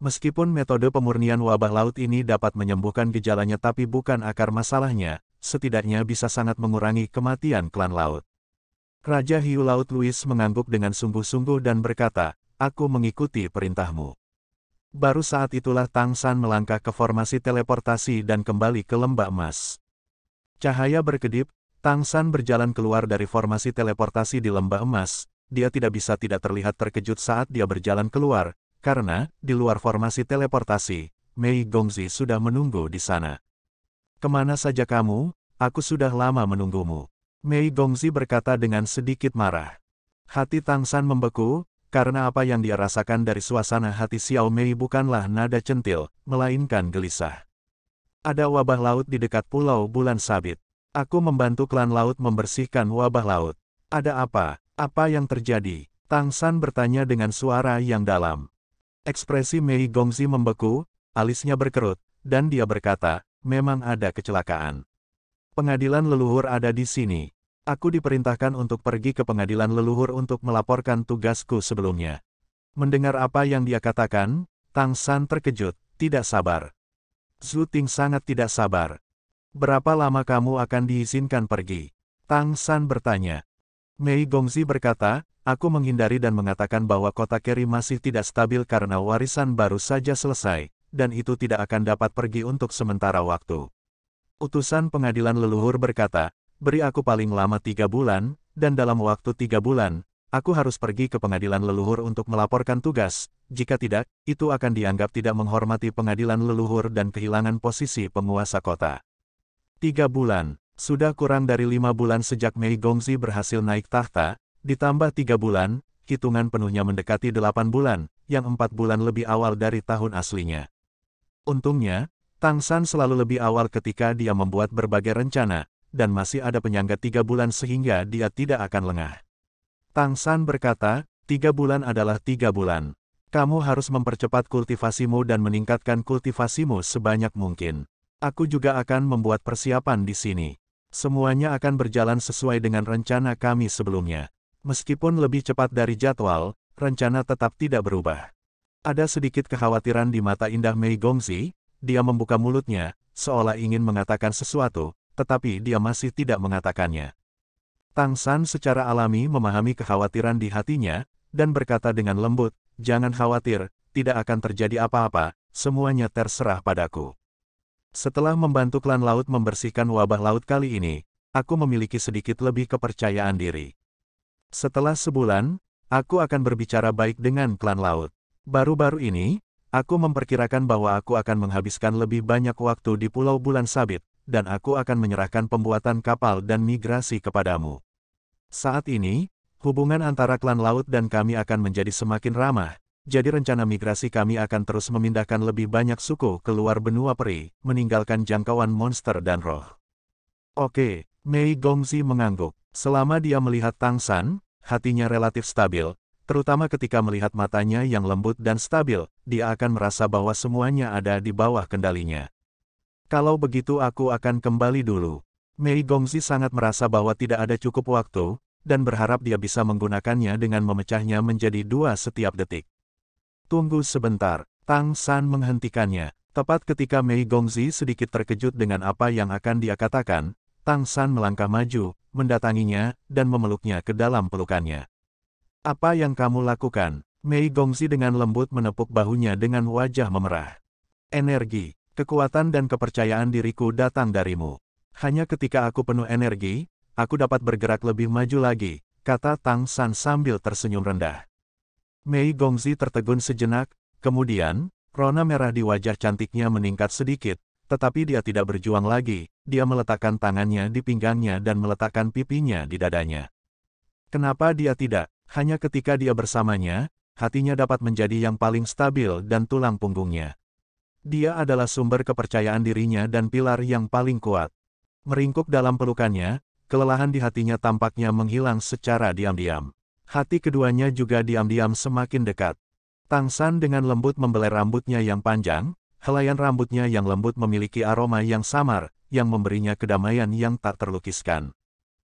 Meskipun metode pemurnian wabah laut ini dapat menyembuhkan gejalanya tapi bukan akar masalahnya, setidaknya bisa sangat mengurangi kematian klan laut. Raja Hiu Laut Louis mengangguk dengan sungguh-sungguh dan berkata, Aku mengikuti perintahmu. Baru saat itulah Tang San melangkah ke formasi teleportasi dan kembali ke lembah emas. Cahaya berkedip, Tang San berjalan keluar dari formasi teleportasi di lembah emas, dia tidak bisa tidak terlihat terkejut saat dia berjalan keluar, karena, di luar formasi teleportasi, Mei Gongzi sudah menunggu di sana. Kemana saja kamu, aku sudah lama menunggumu. Mei Gongzi berkata dengan sedikit marah. Hati Tang San membeku, karena apa yang dia rasakan dari suasana hati Xiao Mei bukanlah nada centil, melainkan gelisah. Ada wabah laut di dekat Pulau Bulan Sabit. Aku membantu klan laut membersihkan wabah laut. Ada apa? Apa yang terjadi? Tang San bertanya dengan suara yang dalam. Ekspresi Mei Gongzi membeku, alisnya berkerut, dan dia berkata, memang ada kecelakaan. Pengadilan leluhur ada di sini, Aku diperintahkan untuk pergi ke pengadilan leluhur untuk melaporkan tugasku sebelumnya. Mendengar apa yang dia katakan, Tang San terkejut, tidak sabar. Zhu Ting sangat tidak sabar. Berapa lama kamu akan diizinkan pergi? Tang San bertanya. Mei Gongzi berkata, aku menghindari dan mengatakan bahwa kota Keri masih tidak stabil karena warisan baru saja selesai, dan itu tidak akan dapat pergi untuk sementara waktu. Utusan pengadilan leluhur berkata, beri aku paling lama tiga bulan, dan dalam waktu tiga bulan, aku harus pergi ke pengadilan leluhur untuk melaporkan tugas, jika tidak, itu akan dianggap tidak menghormati pengadilan leluhur dan kehilangan posisi penguasa kota. Tiga bulan, sudah kurang dari lima bulan sejak Mei Gongzi berhasil naik tahta, ditambah tiga bulan, hitungan penuhnya mendekati delapan bulan, yang empat bulan lebih awal dari tahun aslinya. Untungnya, Tang San selalu lebih awal ketika dia membuat berbagai rencana, dan masih ada penyangga tiga bulan sehingga dia tidak akan lengah. Tang San berkata, tiga bulan adalah tiga bulan. Kamu harus mempercepat kultivasimu dan meningkatkan kultivasimu sebanyak mungkin. Aku juga akan membuat persiapan di sini. Semuanya akan berjalan sesuai dengan rencana kami sebelumnya. Meskipun lebih cepat dari jadwal, rencana tetap tidak berubah. Ada sedikit kekhawatiran di mata indah Mei Gongzi, dia membuka mulutnya, seolah ingin mengatakan sesuatu, tetapi dia masih tidak mengatakannya. Tang San secara alami memahami kekhawatiran di hatinya, dan berkata dengan lembut, Jangan khawatir, tidak akan terjadi apa-apa, semuanya terserah padaku. Setelah membantu klan laut membersihkan wabah laut kali ini, aku memiliki sedikit lebih kepercayaan diri. Setelah sebulan, aku akan berbicara baik dengan klan laut. Baru-baru ini, aku memperkirakan bahwa aku akan menghabiskan lebih banyak waktu di Pulau Bulan Sabit, dan aku akan menyerahkan pembuatan kapal dan migrasi kepadamu. Saat ini, hubungan antara klan laut dan kami akan menjadi semakin ramah, jadi rencana migrasi kami akan terus memindahkan lebih banyak suku keluar benua peri, meninggalkan jangkauan monster dan roh. Oke, Mei Gongzi mengangguk. Selama dia melihat Tang San, hatinya relatif stabil, terutama ketika melihat matanya yang lembut dan stabil, dia akan merasa bahwa semuanya ada di bawah kendalinya. Kalau begitu aku akan kembali dulu. Mei Gongzi sangat merasa bahwa tidak ada cukup waktu, dan berharap dia bisa menggunakannya dengan memecahnya menjadi dua setiap detik. Tunggu sebentar, Tang San menghentikannya. Tepat ketika Mei Gongzi sedikit terkejut dengan apa yang akan dia katakan, Tang San melangkah maju, mendatanginya, dan memeluknya ke dalam pelukannya. Apa yang kamu lakukan? Mei Gongzi dengan lembut menepuk bahunya dengan wajah memerah. Energi, Kekuatan dan kepercayaan diriku datang darimu. Hanya ketika aku penuh energi, aku dapat bergerak lebih maju lagi, kata Tang San sambil tersenyum rendah. Mei Gongzi tertegun sejenak, kemudian, rona merah di wajah cantiknya meningkat sedikit, tetapi dia tidak berjuang lagi, dia meletakkan tangannya di pinggangnya dan meletakkan pipinya di dadanya. Kenapa dia tidak? Hanya ketika dia bersamanya, hatinya dapat menjadi yang paling stabil dan tulang punggungnya. Dia adalah sumber kepercayaan dirinya dan pilar yang paling kuat. Meringkuk dalam pelukannya, kelelahan di hatinya tampaknya menghilang secara diam-diam. Hati keduanya juga diam-diam semakin dekat. Tang San dengan lembut membelai rambutnya yang panjang, Helaian rambutnya yang lembut memiliki aroma yang samar, yang memberinya kedamaian yang tak terlukiskan.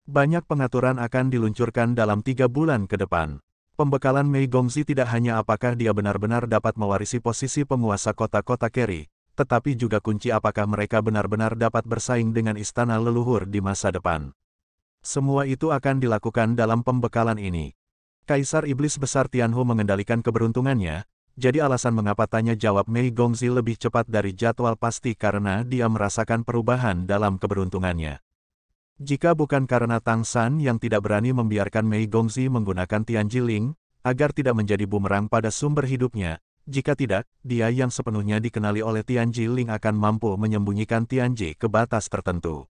Banyak pengaturan akan diluncurkan dalam tiga bulan ke depan. Pembekalan Mei Gongzi tidak hanya apakah dia benar-benar dapat mewarisi posisi penguasa kota-kota Kerry, tetapi juga kunci apakah mereka benar-benar dapat bersaing dengan istana leluhur di masa depan. Semua itu akan dilakukan dalam pembekalan ini. Kaisar Iblis Besar Tianhu mengendalikan keberuntungannya, jadi alasan mengapa tanya jawab Mei Gongzi lebih cepat dari jadwal pasti karena dia merasakan perubahan dalam keberuntungannya. Jika bukan karena Tang San yang tidak berani membiarkan Mei Gongzi menggunakan Tian Jiling, agar tidak menjadi bumerang pada sumber hidupnya, jika tidak, dia yang sepenuhnya dikenali oleh Tian Jiling akan mampu menyembunyikan Tian Ji ke batas tertentu.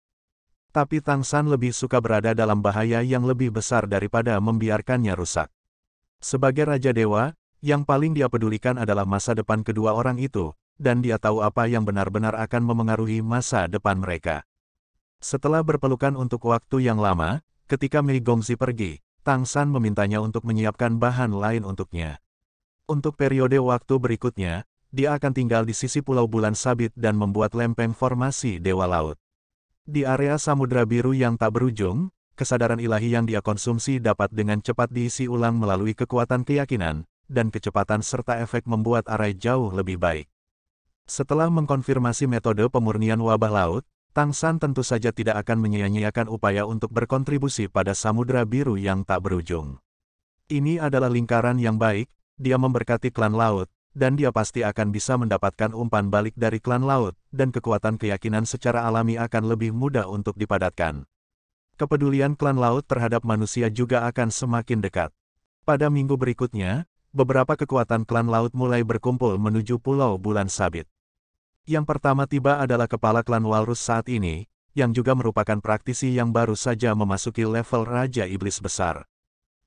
Tapi Tang San lebih suka berada dalam bahaya yang lebih besar daripada membiarkannya rusak. Sebagai Raja Dewa, yang paling dia pedulikan adalah masa depan kedua orang itu, dan dia tahu apa yang benar-benar akan memengaruhi masa depan mereka. Setelah berpelukan untuk waktu yang lama, ketika Mei Gongzi pergi, Tang San memintanya untuk menyiapkan bahan lain untuknya. Untuk periode waktu berikutnya, dia akan tinggal di sisi Pulau Bulan Sabit dan membuat lempeng formasi Dewa Laut. Di area Samudra Biru yang tak berujung, kesadaran ilahi yang dia konsumsi dapat dengan cepat diisi ulang melalui kekuatan keyakinan, dan kecepatan serta efek membuat arai jauh lebih baik. Setelah mengkonfirmasi metode pemurnian wabah laut, Tang San tentu saja tidak akan menyia-nyiakan upaya untuk berkontribusi pada samudera biru yang tak berujung. Ini adalah lingkaran yang baik, dia memberkati klan laut, dan dia pasti akan bisa mendapatkan umpan balik dari klan laut, dan kekuatan keyakinan secara alami akan lebih mudah untuk dipadatkan. Kepedulian klan laut terhadap manusia juga akan semakin dekat. Pada minggu berikutnya, beberapa kekuatan klan laut mulai berkumpul menuju Pulau Bulan Sabit. Yang pertama tiba adalah kepala klan Walrus saat ini, yang juga merupakan praktisi yang baru saja memasuki level Raja Iblis Besar.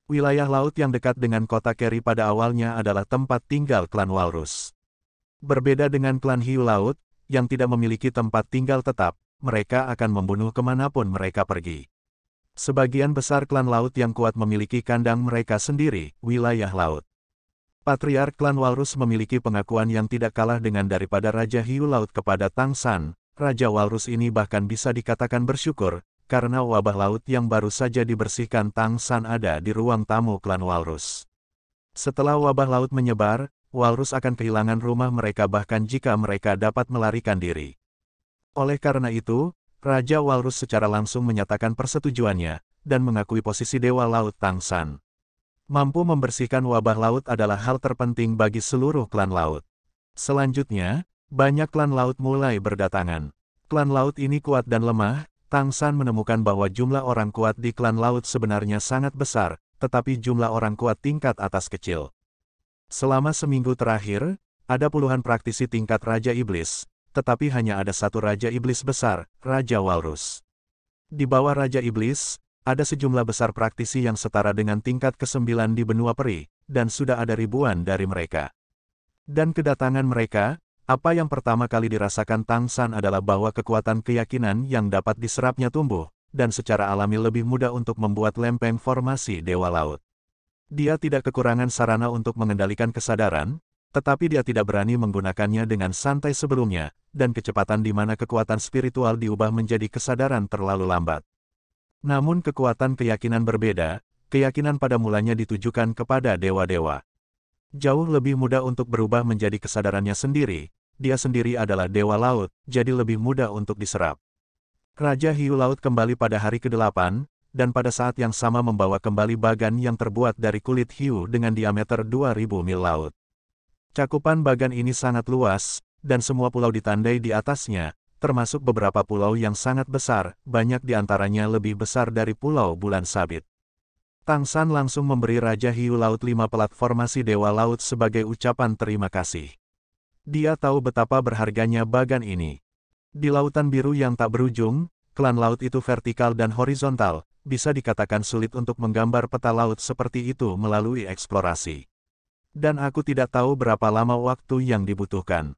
Wilayah laut yang dekat dengan kota Kerry pada awalnya adalah tempat tinggal klan Walrus. Berbeda dengan klan Hiu Laut, yang tidak memiliki tempat tinggal tetap, mereka akan membunuh kemanapun mereka pergi. Sebagian besar klan laut yang kuat memiliki kandang mereka sendiri, wilayah laut. Patriark Klan Walrus memiliki pengakuan yang tidak kalah dengan daripada Raja Hiu Laut kepada Tang San. Raja Walrus ini bahkan bisa dikatakan bersyukur, karena wabah laut yang baru saja dibersihkan Tang San ada di ruang tamu Klan Walrus. Setelah wabah laut menyebar, Walrus akan kehilangan rumah mereka bahkan jika mereka dapat melarikan diri. Oleh karena itu, Raja Walrus secara langsung menyatakan persetujuannya, dan mengakui posisi Dewa Laut Tang San. Mampu membersihkan wabah laut adalah hal terpenting bagi seluruh klan laut. Selanjutnya, banyak klan laut mulai berdatangan. Klan laut ini kuat dan lemah, Tang San menemukan bahwa jumlah orang kuat di klan laut sebenarnya sangat besar, tetapi jumlah orang kuat tingkat atas kecil. Selama seminggu terakhir, ada puluhan praktisi tingkat Raja Iblis, tetapi hanya ada satu Raja Iblis besar, Raja Walrus. Di bawah Raja Iblis, ada sejumlah besar praktisi yang setara dengan tingkat kesembilan di benua peri, dan sudah ada ribuan dari mereka. Dan kedatangan mereka, apa yang pertama kali dirasakan Tang San adalah bahwa kekuatan keyakinan yang dapat diserapnya tumbuh, dan secara alami lebih mudah untuk membuat lempeng formasi Dewa Laut. Dia tidak kekurangan sarana untuk mengendalikan kesadaran, tetapi dia tidak berani menggunakannya dengan santai sebelumnya, dan kecepatan di mana kekuatan spiritual diubah menjadi kesadaran terlalu lambat. Namun kekuatan keyakinan berbeda, keyakinan pada mulanya ditujukan kepada dewa-dewa. Jauh lebih mudah untuk berubah menjadi kesadarannya sendiri, dia sendiri adalah dewa laut, jadi lebih mudah untuk diserap. Raja Hiu Laut kembali pada hari ke-8, dan pada saat yang sama membawa kembali bagan yang terbuat dari kulit hiu dengan diameter 2000 mil laut. Cakupan bagan ini sangat luas, dan semua pulau ditandai di atasnya, termasuk beberapa pulau yang sangat besar, banyak di antaranya lebih besar dari Pulau Bulan Sabit. Tang San langsung memberi Raja Hiu Laut lima platformasi Dewa Laut sebagai ucapan terima kasih. Dia tahu betapa berharganya bagan ini. Di Lautan Biru yang tak berujung, klan laut itu vertikal dan horizontal, bisa dikatakan sulit untuk menggambar peta laut seperti itu melalui eksplorasi. Dan aku tidak tahu berapa lama waktu yang dibutuhkan.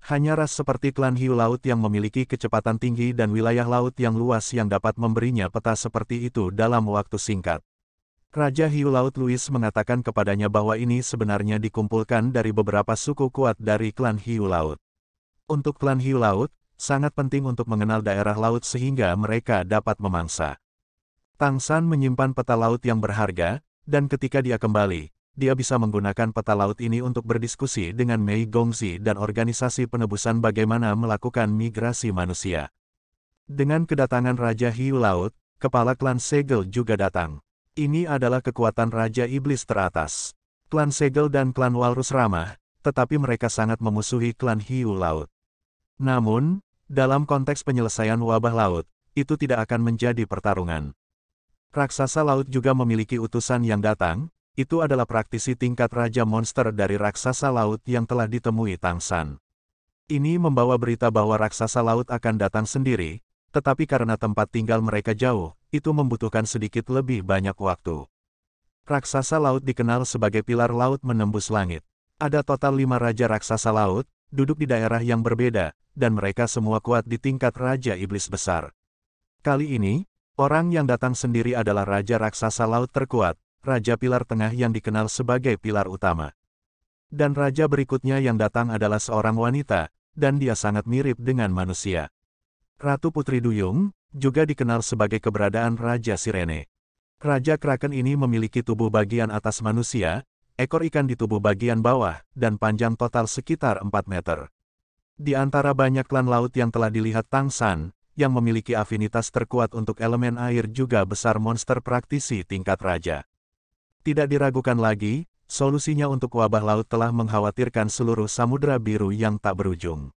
Hanya ras seperti klan hiu laut yang memiliki kecepatan tinggi dan wilayah laut yang luas yang dapat memberinya peta seperti itu dalam waktu singkat. Raja Hiu Laut Louis mengatakan kepadanya bahwa ini sebenarnya dikumpulkan dari beberapa suku kuat dari klan Hiu Laut. Untuk klan Hiu Laut, sangat penting untuk mengenal daerah laut sehingga mereka dapat memangsa. Tang San menyimpan peta laut yang berharga, dan ketika dia kembali, dia bisa menggunakan peta laut ini untuk berdiskusi dengan Mei Gongzi dan organisasi penebusan bagaimana melakukan migrasi manusia. Dengan kedatangan Raja Hiu Laut, kepala klan Segel juga datang. Ini adalah kekuatan Raja Iblis teratas. Klan Segel dan klan Walrus ramah, tetapi mereka sangat memusuhi klan Hiu Laut. Namun, dalam konteks penyelesaian wabah laut, itu tidak akan menjadi pertarungan. Raksasa laut juga memiliki utusan yang datang, itu adalah praktisi tingkat Raja Monster dari raksasa laut yang telah ditemui Tang San. Ini membawa berita bahwa raksasa laut akan datang sendiri, tetapi karena tempat tinggal mereka jauh, itu membutuhkan sedikit lebih banyak waktu. Raksasa laut dikenal sebagai pilar laut menembus langit. Ada total lima raja raksasa laut, duduk di daerah yang berbeda, dan mereka semua kuat di tingkat Raja Iblis Besar. Kali ini, orang yang datang sendiri adalah Raja Raksasa Laut terkuat, Raja Pilar Tengah yang dikenal sebagai Pilar Utama. Dan raja berikutnya yang datang adalah seorang wanita, dan dia sangat mirip dengan manusia. Ratu Putri Duyung, juga dikenal sebagai keberadaan Raja Sirene. Raja Kraken ini memiliki tubuh bagian atas manusia, ekor ikan di tubuh bagian bawah, dan panjang total sekitar 4 meter. Di antara banyak klan laut yang telah dilihat Tang San, yang memiliki afinitas terkuat untuk elemen air juga besar monster praktisi tingkat raja. Tidak diragukan lagi, solusinya untuk wabah laut telah mengkhawatirkan seluruh samudera biru yang tak berujung.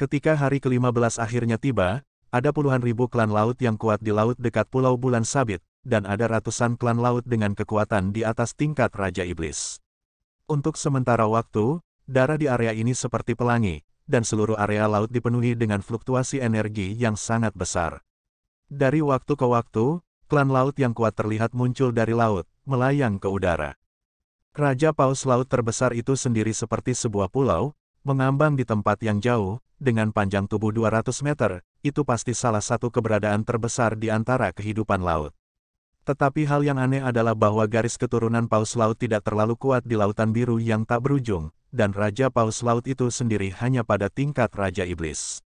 Ketika hari ke-15 akhirnya tiba, ada puluhan ribu klan laut yang kuat di laut dekat Pulau Bulan Sabit, dan ada ratusan klan laut dengan kekuatan di atas tingkat Raja Iblis. Untuk sementara waktu, darah di area ini seperti pelangi, dan seluruh area laut dipenuhi dengan fluktuasi energi yang sangat besar. Dari waktu ke waktu, Klan laut yang kuat terlihat muncul dari laut, melayang ke udara. Raja paus laut terbesar itu sendiri seperti sebuah pulau, mengambang di tempat yang jauh, dengan panjang tubuh 200 meter, itu pasti salah satu keberadaan terbesar di antara kehidupan laut. Tetapi hal yang aneh adalah bahwa garis keturunan paus laut tidak terlalu kuat di lautan biru yang tak berujung, dan Raja Paus Laut itu sendiri hanya pada tingkat Raja Iblis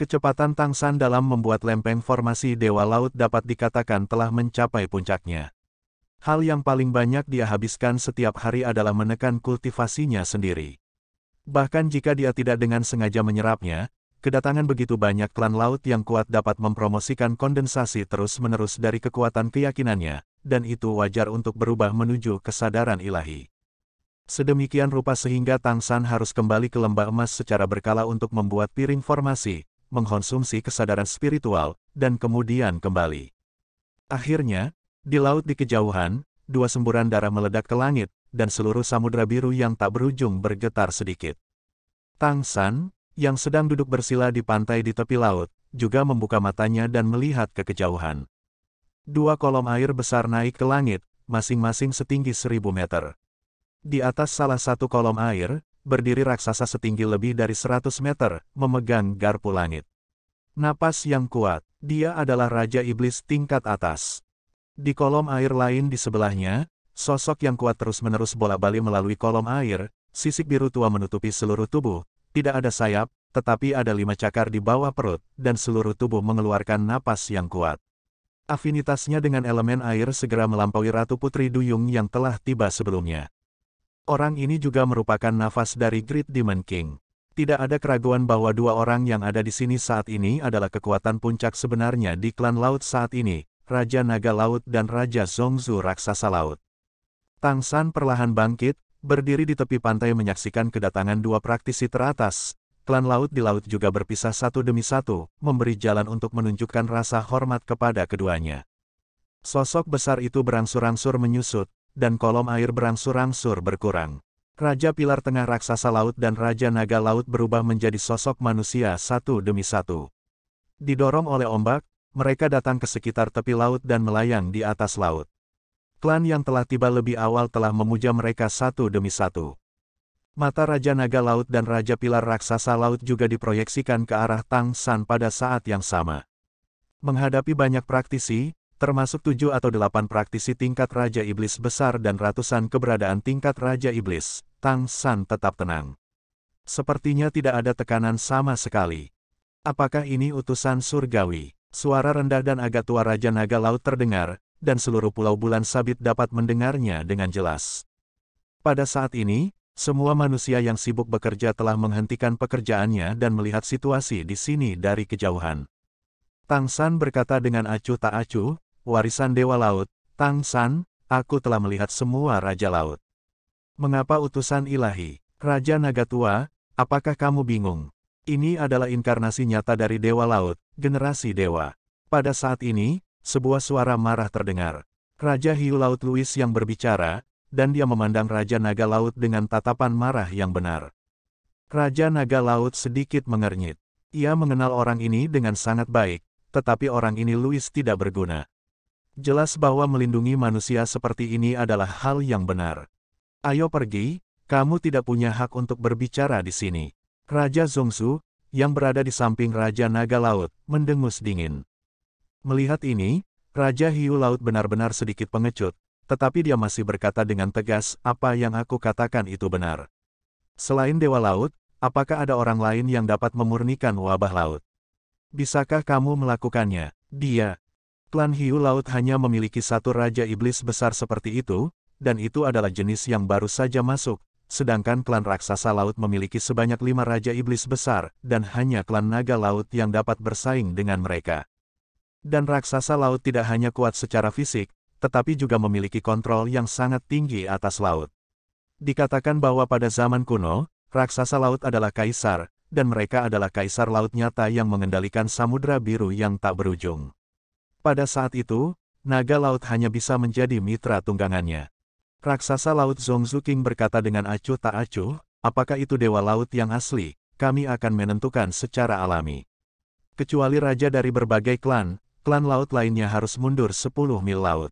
kecepatan Tang San dalam membuat lempeng formasi Dewa Laut dapat dikatakan telah mencapai puncaknya. Hal yang paling banyak dia habiskan setiap hari adalah menekan kultivasinya sendiri. Bahkan jika dia tidak dengan sengaja menyerapnya, kedatangan begitu banyak klan laut yang kuat dapat mempromosikan kondensasi terus-menerus dari kekuatan keyakinannya, dan itu wajar untuk berubah menuju kesadaran ilahi. Sedemikian rupa sehingga Tang San harus kembali ke lembah emas secara berkala untuk membuat piring formasi, mengkonsumsi kesadaran spiritual, dan kemudian kembali. Akhirnya, di laut di kejauhan, dua semburan darah meledak ke langit, dan seluruh samudera biru yang tak berujung bergetar sedikit. Tang San, yang sedang duduk bersila di pantai di tepi laut, juga membuka matanya dan melihat ke kejauhan. Dua kolom air besar naik ke langit, masing-masing setinggi seribu meter. Di atas salah satu kolom air, berdiri raksasa setinggi lebih dari 100 meter, memegang garpu langit. Napas yang kuat, dia adalah Raja Iblis tingkat atas. Di kolom air lain di sebelahnya, sosok yang kuat terus-menerus bola-balik melalui kolom air, sisik biru tua menutupi seluruh tubuh, tidak ada sayap, tetapi ada lima cakar di bawah perut, dan seluruh tubuh mengeluarkan napas yang kuat. Afinitasnya dengan elemen air segera melampaui Ratu Putri Duyung yang telah tiba sebelumnya. Orang ini juga merupakan nafas dari Great Demon King. Tidak ada keraguan bahwa dua orang yang ada di sini saat ini adalah kekuatan puncak sebenarnya di klan laut saat ini, Raja Naga Laut dan Raja Zongzu Raksasa Laut. Tang San perlahan bangkit, berdiri di tepi pantai menyaksikan kedatangan dua praktisi teratas. Klan laut di laut juga berpisah satu demi satu, memberi jalan untuk menunjukkan rasa hormat kepada keduanya. Sosok besar itu berangsur-angsur menyusut, dan kolom air berangsur-angsur berkurang. Raja Pilar Tengah Raksasa Laut dan Raja Naga Laut berubah menjadi sosok manusia satu demi satu. Didorong oleh ombak, mereka datang ke sekitar tepi laut dan melayang di atas laut. Klan yang telah tiba lebih awal telah memuja mereka satu demi satu. Mata Raja Naga Laut dan Raja Pilar Raksasa Laut juga diproyeksikan ke arah Tang San pada saat yang sama. Menghadapi banyak praktisi, termasuk tujuh atau delapan praktisi tingkat Raja Iblis besar dan ratusan keberadaan tingkat Raja Iblis, Tang San tetap tenang. Sepertinya tidak ada tekanan sama sekali. Apakah ini utusan surgawi? Suara rendah dan agak tua Raja Naga Laut terdengar, dan seluruh pulau bulan sabit dapat mendengarnya dengan jelas. Pada saat ini, semua manusia yang sibuk bekerja telah menghentikan pekerjaannya dan melihat situasi di sini dari kejauhan. Tang San berkata dengan acuh tak acuh, warisan Dewa Laut, Tang San, aku telah melihat semua Raja Laut. Mengapa utusan ilahi, Raja Naga Tua, apakah kamu bingung? Ini adalah inkarnasi nyata dari Dewa Laut, generasi Dewa. Pada saat ini, sebuah suara marah terdengar. Raja Hiu Laut Louis yang berbicara, dan dia memandang Raja Naga Laut dengan tatapan marah yang benar. Raja Naga Laut sedikit mengernyit. Ia mengenal orang ini dengan sangat baik, tetapi orang ini Louis tidak berguna. Jelas bahwa melindungi manusia seperti ini adalah hal yang benar. Ayo pergi, kamu tidak punya hak untuk berbicara di sini. Raja Zongsu, yang berada di samping Raja Naga Laut, mendengus dingin. Melihat ini, Raja Hiu Laut benar-benar sedikit pengecut, tetapi dia masih berkata dengan tegas apa yang aku katakan itu benar. Selain Dewa Laut, apakah ada orang lain yang dapat memurnikan wabah laut? Bisakah kamu melakukannya? Dia, Klan Hiu Laut hanya memiliki satu Raja Iblis besar seperti itu, dan itu adalah jenis yang baru saja masuk, sedangkan klan raksasa laut memiliki sebanyak lima Raja Iblis besar, dan hanya klan naga laut yang dapat bersaing dengan mereka. Dan raksasa laut tidak hanya kuat secara fisik, tetapi juga memiliki kontrol yang sangat tinggi atas laut. Dikatakan bahwa pada zaman kuno, raksasa laut adalah kaisar, dan mereka adalah kaisar laut nyata yang mengendalikan samudra biru yang tak berujung. Pada saat itu, naga laut hanya bisa menjadi mitra tunggangannya. Raksasa laut Zongzuking berkata dengan acuh tak acuh, apakah itu dewa laut yang asli, kami akan menentukan secara alami. Kecuali raja dari berbagai klan, klan laut lainnya harus mundur 10 mil laut.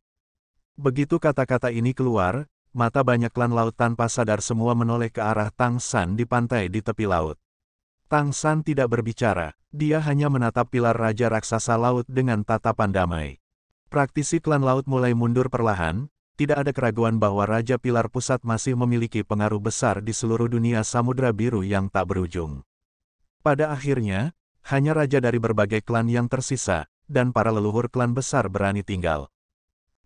Begitu kata-kata ini keluar, mata banyak klan laut tanpa sadar semua menoleh ke arah Tang San di pantai di tepi laut. Tang San tidak berbicara, dia hanya menatap pilar Raja Raksasa Laut dengan tatapan damai. Praktisi klan laut mulai mundur perlahan, tidak ada keraguan bahwa Raja Pilar Pusat masih memiliki pengaruh besar di seluruh dunia Samudra Biru yang tak berujung. Pada akhirnya, hanya raja dari berbagai klan yang tersisa, dan para leluhur klan besar berani tinggal.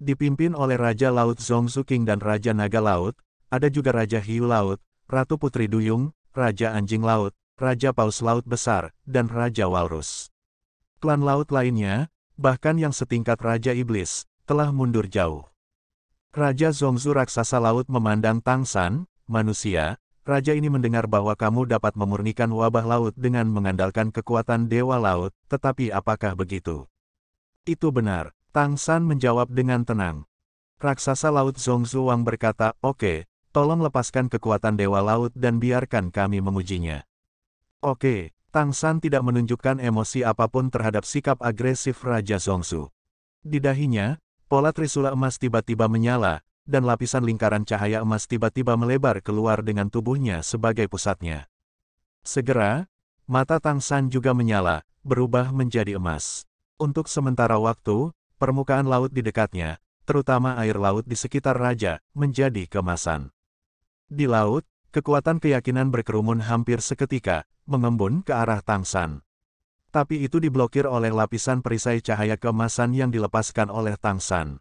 Dipimpin oleh Raja Laut Zongzu King dan Raja Naga Laut, ada juga Raja Hiu Laut, Ratu Putri Duyung, Raja Anjing Laut, Raja Paus Laut Besar, dan Raja Walrus. Klan laut lainnya, bahkan yang setingkat Raja Iblis, telah mundur jauh. Raja Zongzu raksasa laut memandang Tang San, manusia, Raja ini mendengar bahwa kamu dapat memurnikan wabah laut dengan mengandalkan kekuatan Dewa Laut, tetapi apakah begitu? Itu benar, Tang San menjawab dengan tenang. Raksasa Laut Zongzu Wang berkata, Oke, tolong lepaskan kekuatan Dewa Laut dan biarkan kami mengujinya. Oke, Tang San tidak menunjukkan emosi apapun terhadap sikap agresif Raja Zongsu. Di dahinya, pola trisula emas tiba-tiba menyala, dan lapisan lingkaran cahaya emas tiba-tiba melebar keluar dengan tubuhnya sebagai pusatnya. Segera, mata Tang San juga menyala, berubah menjadi emas. Untuk sementara waktu, permukaan laut di dekatnya, terutama air laut di sekitar raja, menjadi kemasan. Di laut, kekuatan keyakinan berkerumun hampir seketika, mengembun ke arah Tang San, Tapi itu diblokir oleh lapisan perisai cahaya kemasan yang dilepaskan oleh Tang San.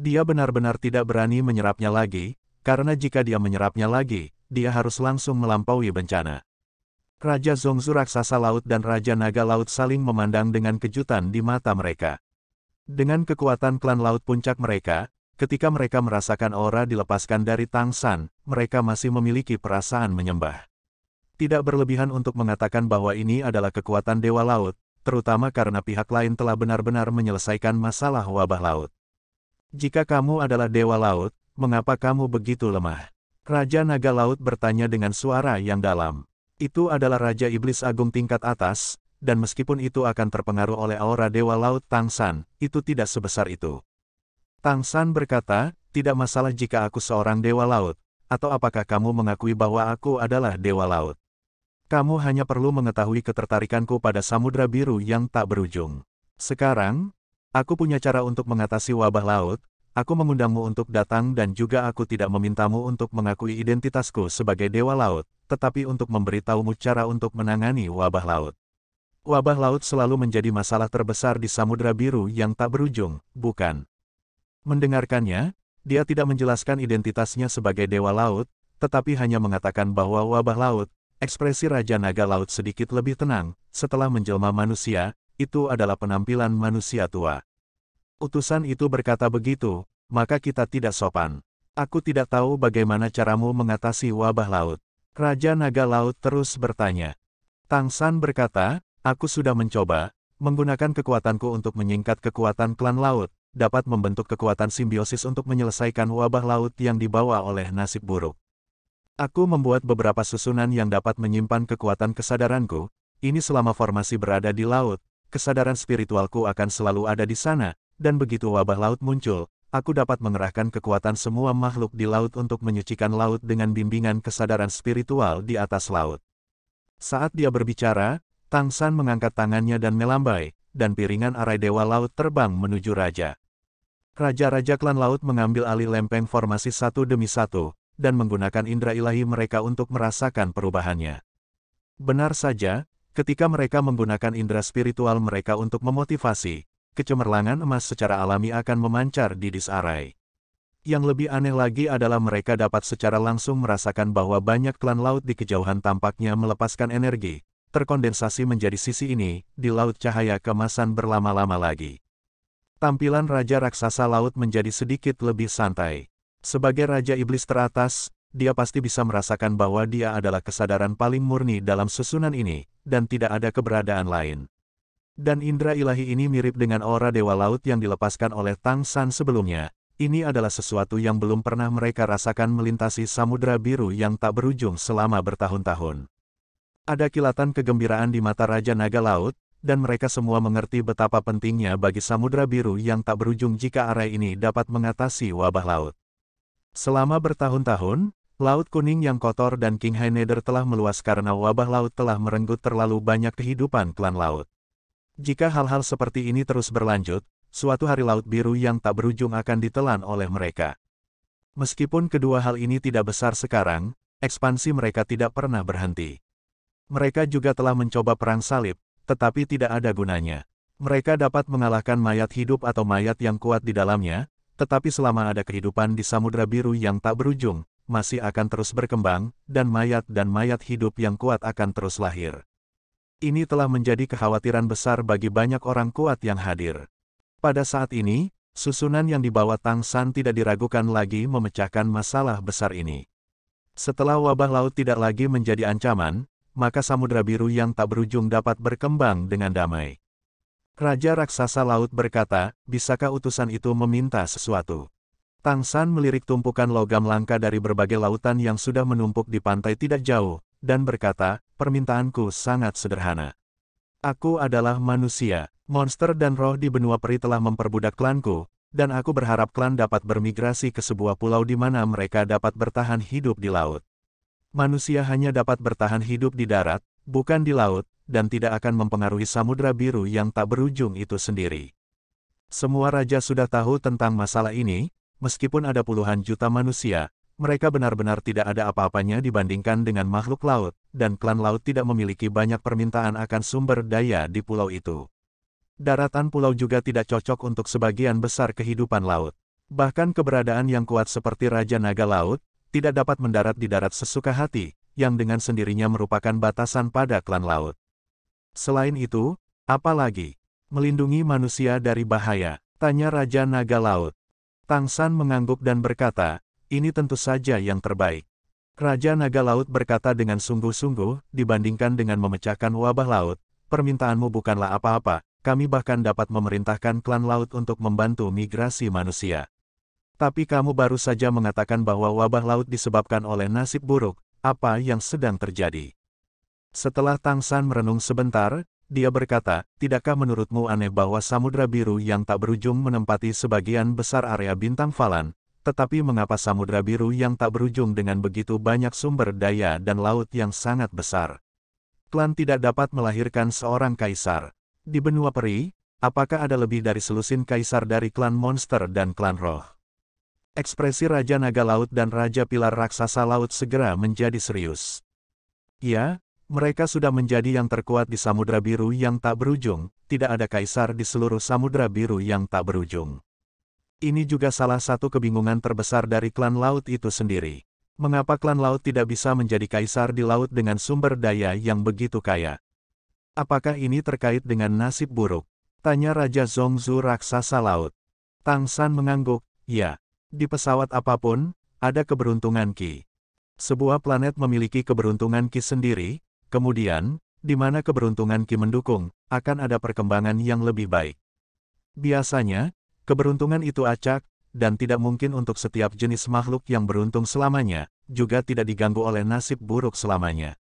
Dia benar-benar tidak berani menyerapnya lagi, karena jika dia menyerapnya lagi, dia harus langsung melampaui bencana. Raja Zongzu Raksasa Laut dan Raja Naga Laut saling memandang dengan kejutan di mata mereka. Dengan kekuatan klan Laut Puncak mereka, Ketika mereka merasakan aura dilepaskan dari Tang San, mereka masih memiliki perasaan menyembah. Tidak berlebihan untuk mengatakan bahwa ini adalah kekuatan Dewa Laut, terutama karena pihak lain telah benar-benar menyelesaikan masalah wabah laut. Jika kamu adalah Dewa Laut, mengapa kamu begitu lemah? Raja Naga Laut bertanya dengan suara yang dalam. Itu adalah Raja Iblis Agung tingkat atas, dan meskipun itu akan terpengaruh oleh aura Dewa Laut Tang San, itu tidak sebesar itu. Tang San berkata, tidak masalah jika aku seorang dewa laut, atau apakah kamu mengakui bahwa aku adalah dewa laut. Kamu hanya perlu mengetahui ketertarikanku pada samudra biru yang tak berujung. Sekarang, aku punya cara untuk mengatasi wabah laut, aku mengundangmu untuk datang dan juga aku tidak memintamu untuk mengakui identitasku sebagai dewa laut, tetapi untuk memberitahumu cara untuk menangani wabah laut. Wabah laut selalu menjadi masalah terbesar di samudra biru yang tak berujung, bukan? Mendengarkannya, dia tidak menjelaskan identitasnya sebagai Dewa Laut, tetapi hanya mengatakan bahwa wabah laut, ekspresi Raja Naga Laut sedikit lebih tenang, setelah menjelma manusia, itu adalah penampilan manusia tua. Utusan itu berkata begitu, maka kita tidak sopan. Aku tidak tahu bagaimana caramu mengatasi wabah laut. Raja Naga Laut terus bertanya. Tang San berkata, aku sudah mencoba, menggunakan kekuatanku untuk menyingkat kekuatan klan laut, dapat membentuk kekuatan simbiosis untuk menyelesaikan wabah laut yang dibawa oleh nasib buruk. Aku membuat beberapa susunan yang dapat menyimpan kekuatan kesadaranku, ini selama formasi berada di laut, kesadaran spiritualku akan selalu ada di sana, dan begitu wabah laut muncul, aku dapat mengerahkan kekuatan semua makhluk di laut untuk menyucikan laut dengan bimbingan kesadaran spiritual di atas laut. Saat dia berbicara, Tang San mengangkat tangannya dan melambai, dan piringan arai dewa laut terbang menuju raja. Raja-raja klan laut mengambil alih lempeng formasi satu demi satu, dan menggunakan indera ilahi mereka untuk merasakan perubahannya. Benar saja, ketika mereka menggunakan indera spiritual mereka untuk memotivasi, kecemerlangan emas secara alami akan memancar di disarai. Yang lebih aneh lagi adalah mereka dapat secara langsung merasakan bahwa banyak klan laut di kejauhan tampaknya melepaskan energi, terkondensasi menjadi sisi ini, di laut cahaya kemasan berlama-lama lagi tampilan Raja Raksasa Laut menjadi sedikit lebih santai. Sebagai Raja Iblis teratas, dia pasti bisa merasakan bahwa dia adalah kesadaran paling murni dalam susunan ini, dan tidak ada keberadaan lain. Dan indra ilahi ini mirip dengan aura Dewa Laut yang dilepaskan oleh Tang San sebelumnya. Ini adalah sesuatu yang belum pernah mereka rasakan melintasi samudera biru yang tak berujung selama bertahun-tahun. Ada kilatan kegembiraan di mata Raja Naga Laut, dan mereka semua mengerti betapa pentingnya bagi samudera Biru yang tak berujung jika area ini dapat mengatasi wabah laut. Selama bertahun-tahun, Laut Kuning yang kotor dan King Haineder telah meluas karena wabah laut telah merenggut terlalu banyak kehidupan klan laut. Jika hal-hal seperti ini terus berlanjut, suatu hari Laut Biru yang tak berujung akan ditelan oleh mereka. Meskipun kedua hal ini tidak besar sekarang, ekspansi mereka tidak pernah berhenti. Mereka juga telah mencoba perang salib, tetapi tidak ada gunanya. Mereka dapat mengalahkan mayat hidup atau mayat yang kuat di dalamnya, tetapi selama ada kehidupan di Samudra Biru yang tak berujung, masih akan terus berkembang, dan mayat dan mayat hidup yang kuat akan terus lahir. Ini telah menjadi kekhawatiran besar bagi banyak orang kuat yang hadir. Pada saat ini, susunan yang dibawa Tang San tidak diragukan lagi memecahkan masalah besar ini. Setelah wabah laut tidak lagi menjadi ancaman, maka samudera biru yang tak berujung dapat berkembang dengan damai. Raja Raksasa Laut berkata, bisakah utusan itu meminta sesuatu? Tang San melirik tumpukan logam langka dari berbagai lautan yang sudah menumpuk di pantai tidak jauh, dan berkata, permintaanku sangat sederhana. Aku adalah manusia, monster dan roh di benua peri telah memperbudak klanku, dan aku berharap klan dapat bermigrasi ke sebuah pulau di mana mereka dapat bertahan hidup di laut manusia hanya dapat bertahan hidup di darat, bukan di laut, dan tidak akan mempengaruhi samudera biru yang tak berujung itu sendiri. Semua raja sudah tahu tentang masalah ini, meskipun ada puluhan juta manusia, mereka benar-benar tidak ada apa-apanya dibandingkan dengan makhluk laut, dan klan laut tidak memiliki banyak permintaan akan sumber daya di pulau itu. Daratan pulau juga tidak cocok untuk sebagian besar kehidupan laut. Bahkan keberadaan yang kuat seperti Raja Naga Laut, tidak dapat mendarat di darat sesuka hati, yang dengan sendirinya merupakan batasan pada klan laut. Selain itu, apalagi melindungi manusia dari bahaya, tanya Raja Naga Laut. Tang San mengangguk dan berkata, ini tentu saja yang terbaik. Raja Naga Laut berkata dengan sungguh-sungguh, dibandingkan dengan memecahkan wabah laut, permintaanmu bukanlah apa-apa, kami bahkan dapat memerintahkan klan laut untuk membantu migrasi manusia. Tapi kamu baru saja mengatakan bahwa wabah laut disebabkan oleh nasib buruk, apa yang sedang terjadi? Setelah Tang San merenung sebentar, dia berkata, Tidakkah menurutmu aneh bahwa samudera Biru yang tak berujung menempati sebagian besar area bintang Falan, tetapi mengapa samudera Biru yang tak berujung dengan begitu banyak sumber daya dan laut yang sangat besar? Klan tidak dapat melahirkan seorang kaisar. Di benua peri, apakah ada lebih dari selusin kaisar dari klan monster dan klan roh? Ekspresi Raja Naga Laut dan Raja Pilar Raksasa Laut segera menjadi serius. Ya, mereka sudah menjadi yang terkuat di Samudra Biru yang tak berujung, tidak ada kaisar di seluruh Samudra Biru yang tak berujung. Ini juga salah satu kebingungan terbesar dari klan laut itu sendiri. Mengapa klan laut tidak bisa menjadi kaisar di laut dengan sumber daya yang begitu kaya? Apakah ini terkait dengan nasib buruk? Tanya Raja Zongzu Raksasa Laut. Tang San mengangguk, ya. Di pesawat apapun, ada keberuntungan Ki. Sebuah planet memiliki keberuntungan Ki sendiri, kemudian, di mana keberuntungan Ki mendukung, akan ada perkembangan yang lebih baik. Biasanya, keberuntungan itu acak, dan tidak mungkin untuk setiap jenis makhluk yang beruntung selamanya, juga tidak diganggu oleh nasib buruk selamanya.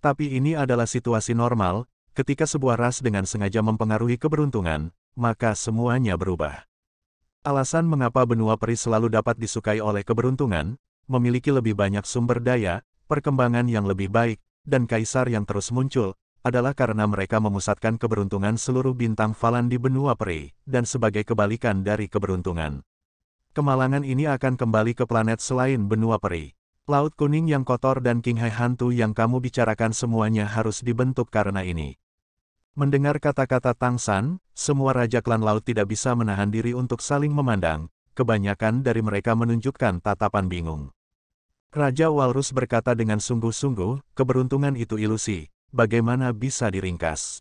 Tapi ini adalah situasi normal, ketika sebuah ras dengan sengaja mempengaruhi keberuntungan, maka semuanya berubah. Alasan mengapa benua peri selalu dapat disukai oleh keberuntungan, memiliki lebih banyak sumber daya, perkembangan yang lebih baik, dan kaisar yang terus muncul, adalah karena mereka memusatkan keberuntungan seluruh bintang falan di benua peri, dan sebagai kebalikan dari keberuntungan. Kemalangan ini akan kembali ke planet selain benua peri. Laut kuning yang kotor dan King Hai hantu yang kamu bicarakan semuanya harus dibentuk karena ini. Mendengar kata-kata Tang San, semua raja klan laut tidak bisa menahan diri untuk saling memandang, kebanyakan dari mereka menunjukkan tatapan bingung. Raja Walrus berkata dengan sungguh-sungguh, keberuntungan itu ilusi, bagaimana bisa diringkas?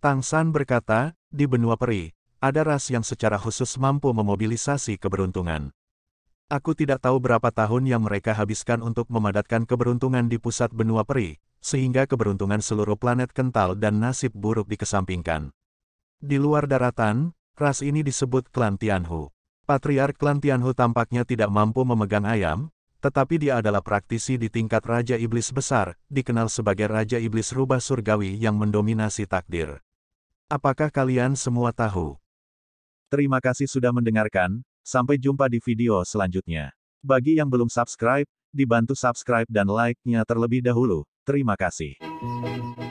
Tang San berkata, di benua peri, ada ras yang secara khusus mampu memobilisasi keberuntungan. Aku tidak tahu berapa tahun yang mereka habiskan untuk memadatkan keberuntungan di pusat benua peri, sehingga keberuntungan seluruh planet kental dan nasib buruk dikesampingkan. Di luar daratan, ras ini disebut klan Tianhu. Patriark klan Tianhu tampaknya tidak mampu memegang ayam, tetapi dia adalah praktisi di tingkat Raja Iblis Besar, dikenal sebagai Raja Iblis Rubah Surgawi yang mendominasi takdir. Apakah kalian semua tahu? Terima kasih sudah mendengarkan, sampai jumpa di video selanjutnya. Bagi yang belum subscribe, dibantu subscribe dan like-nya terlebih dahulu. Terima kasih.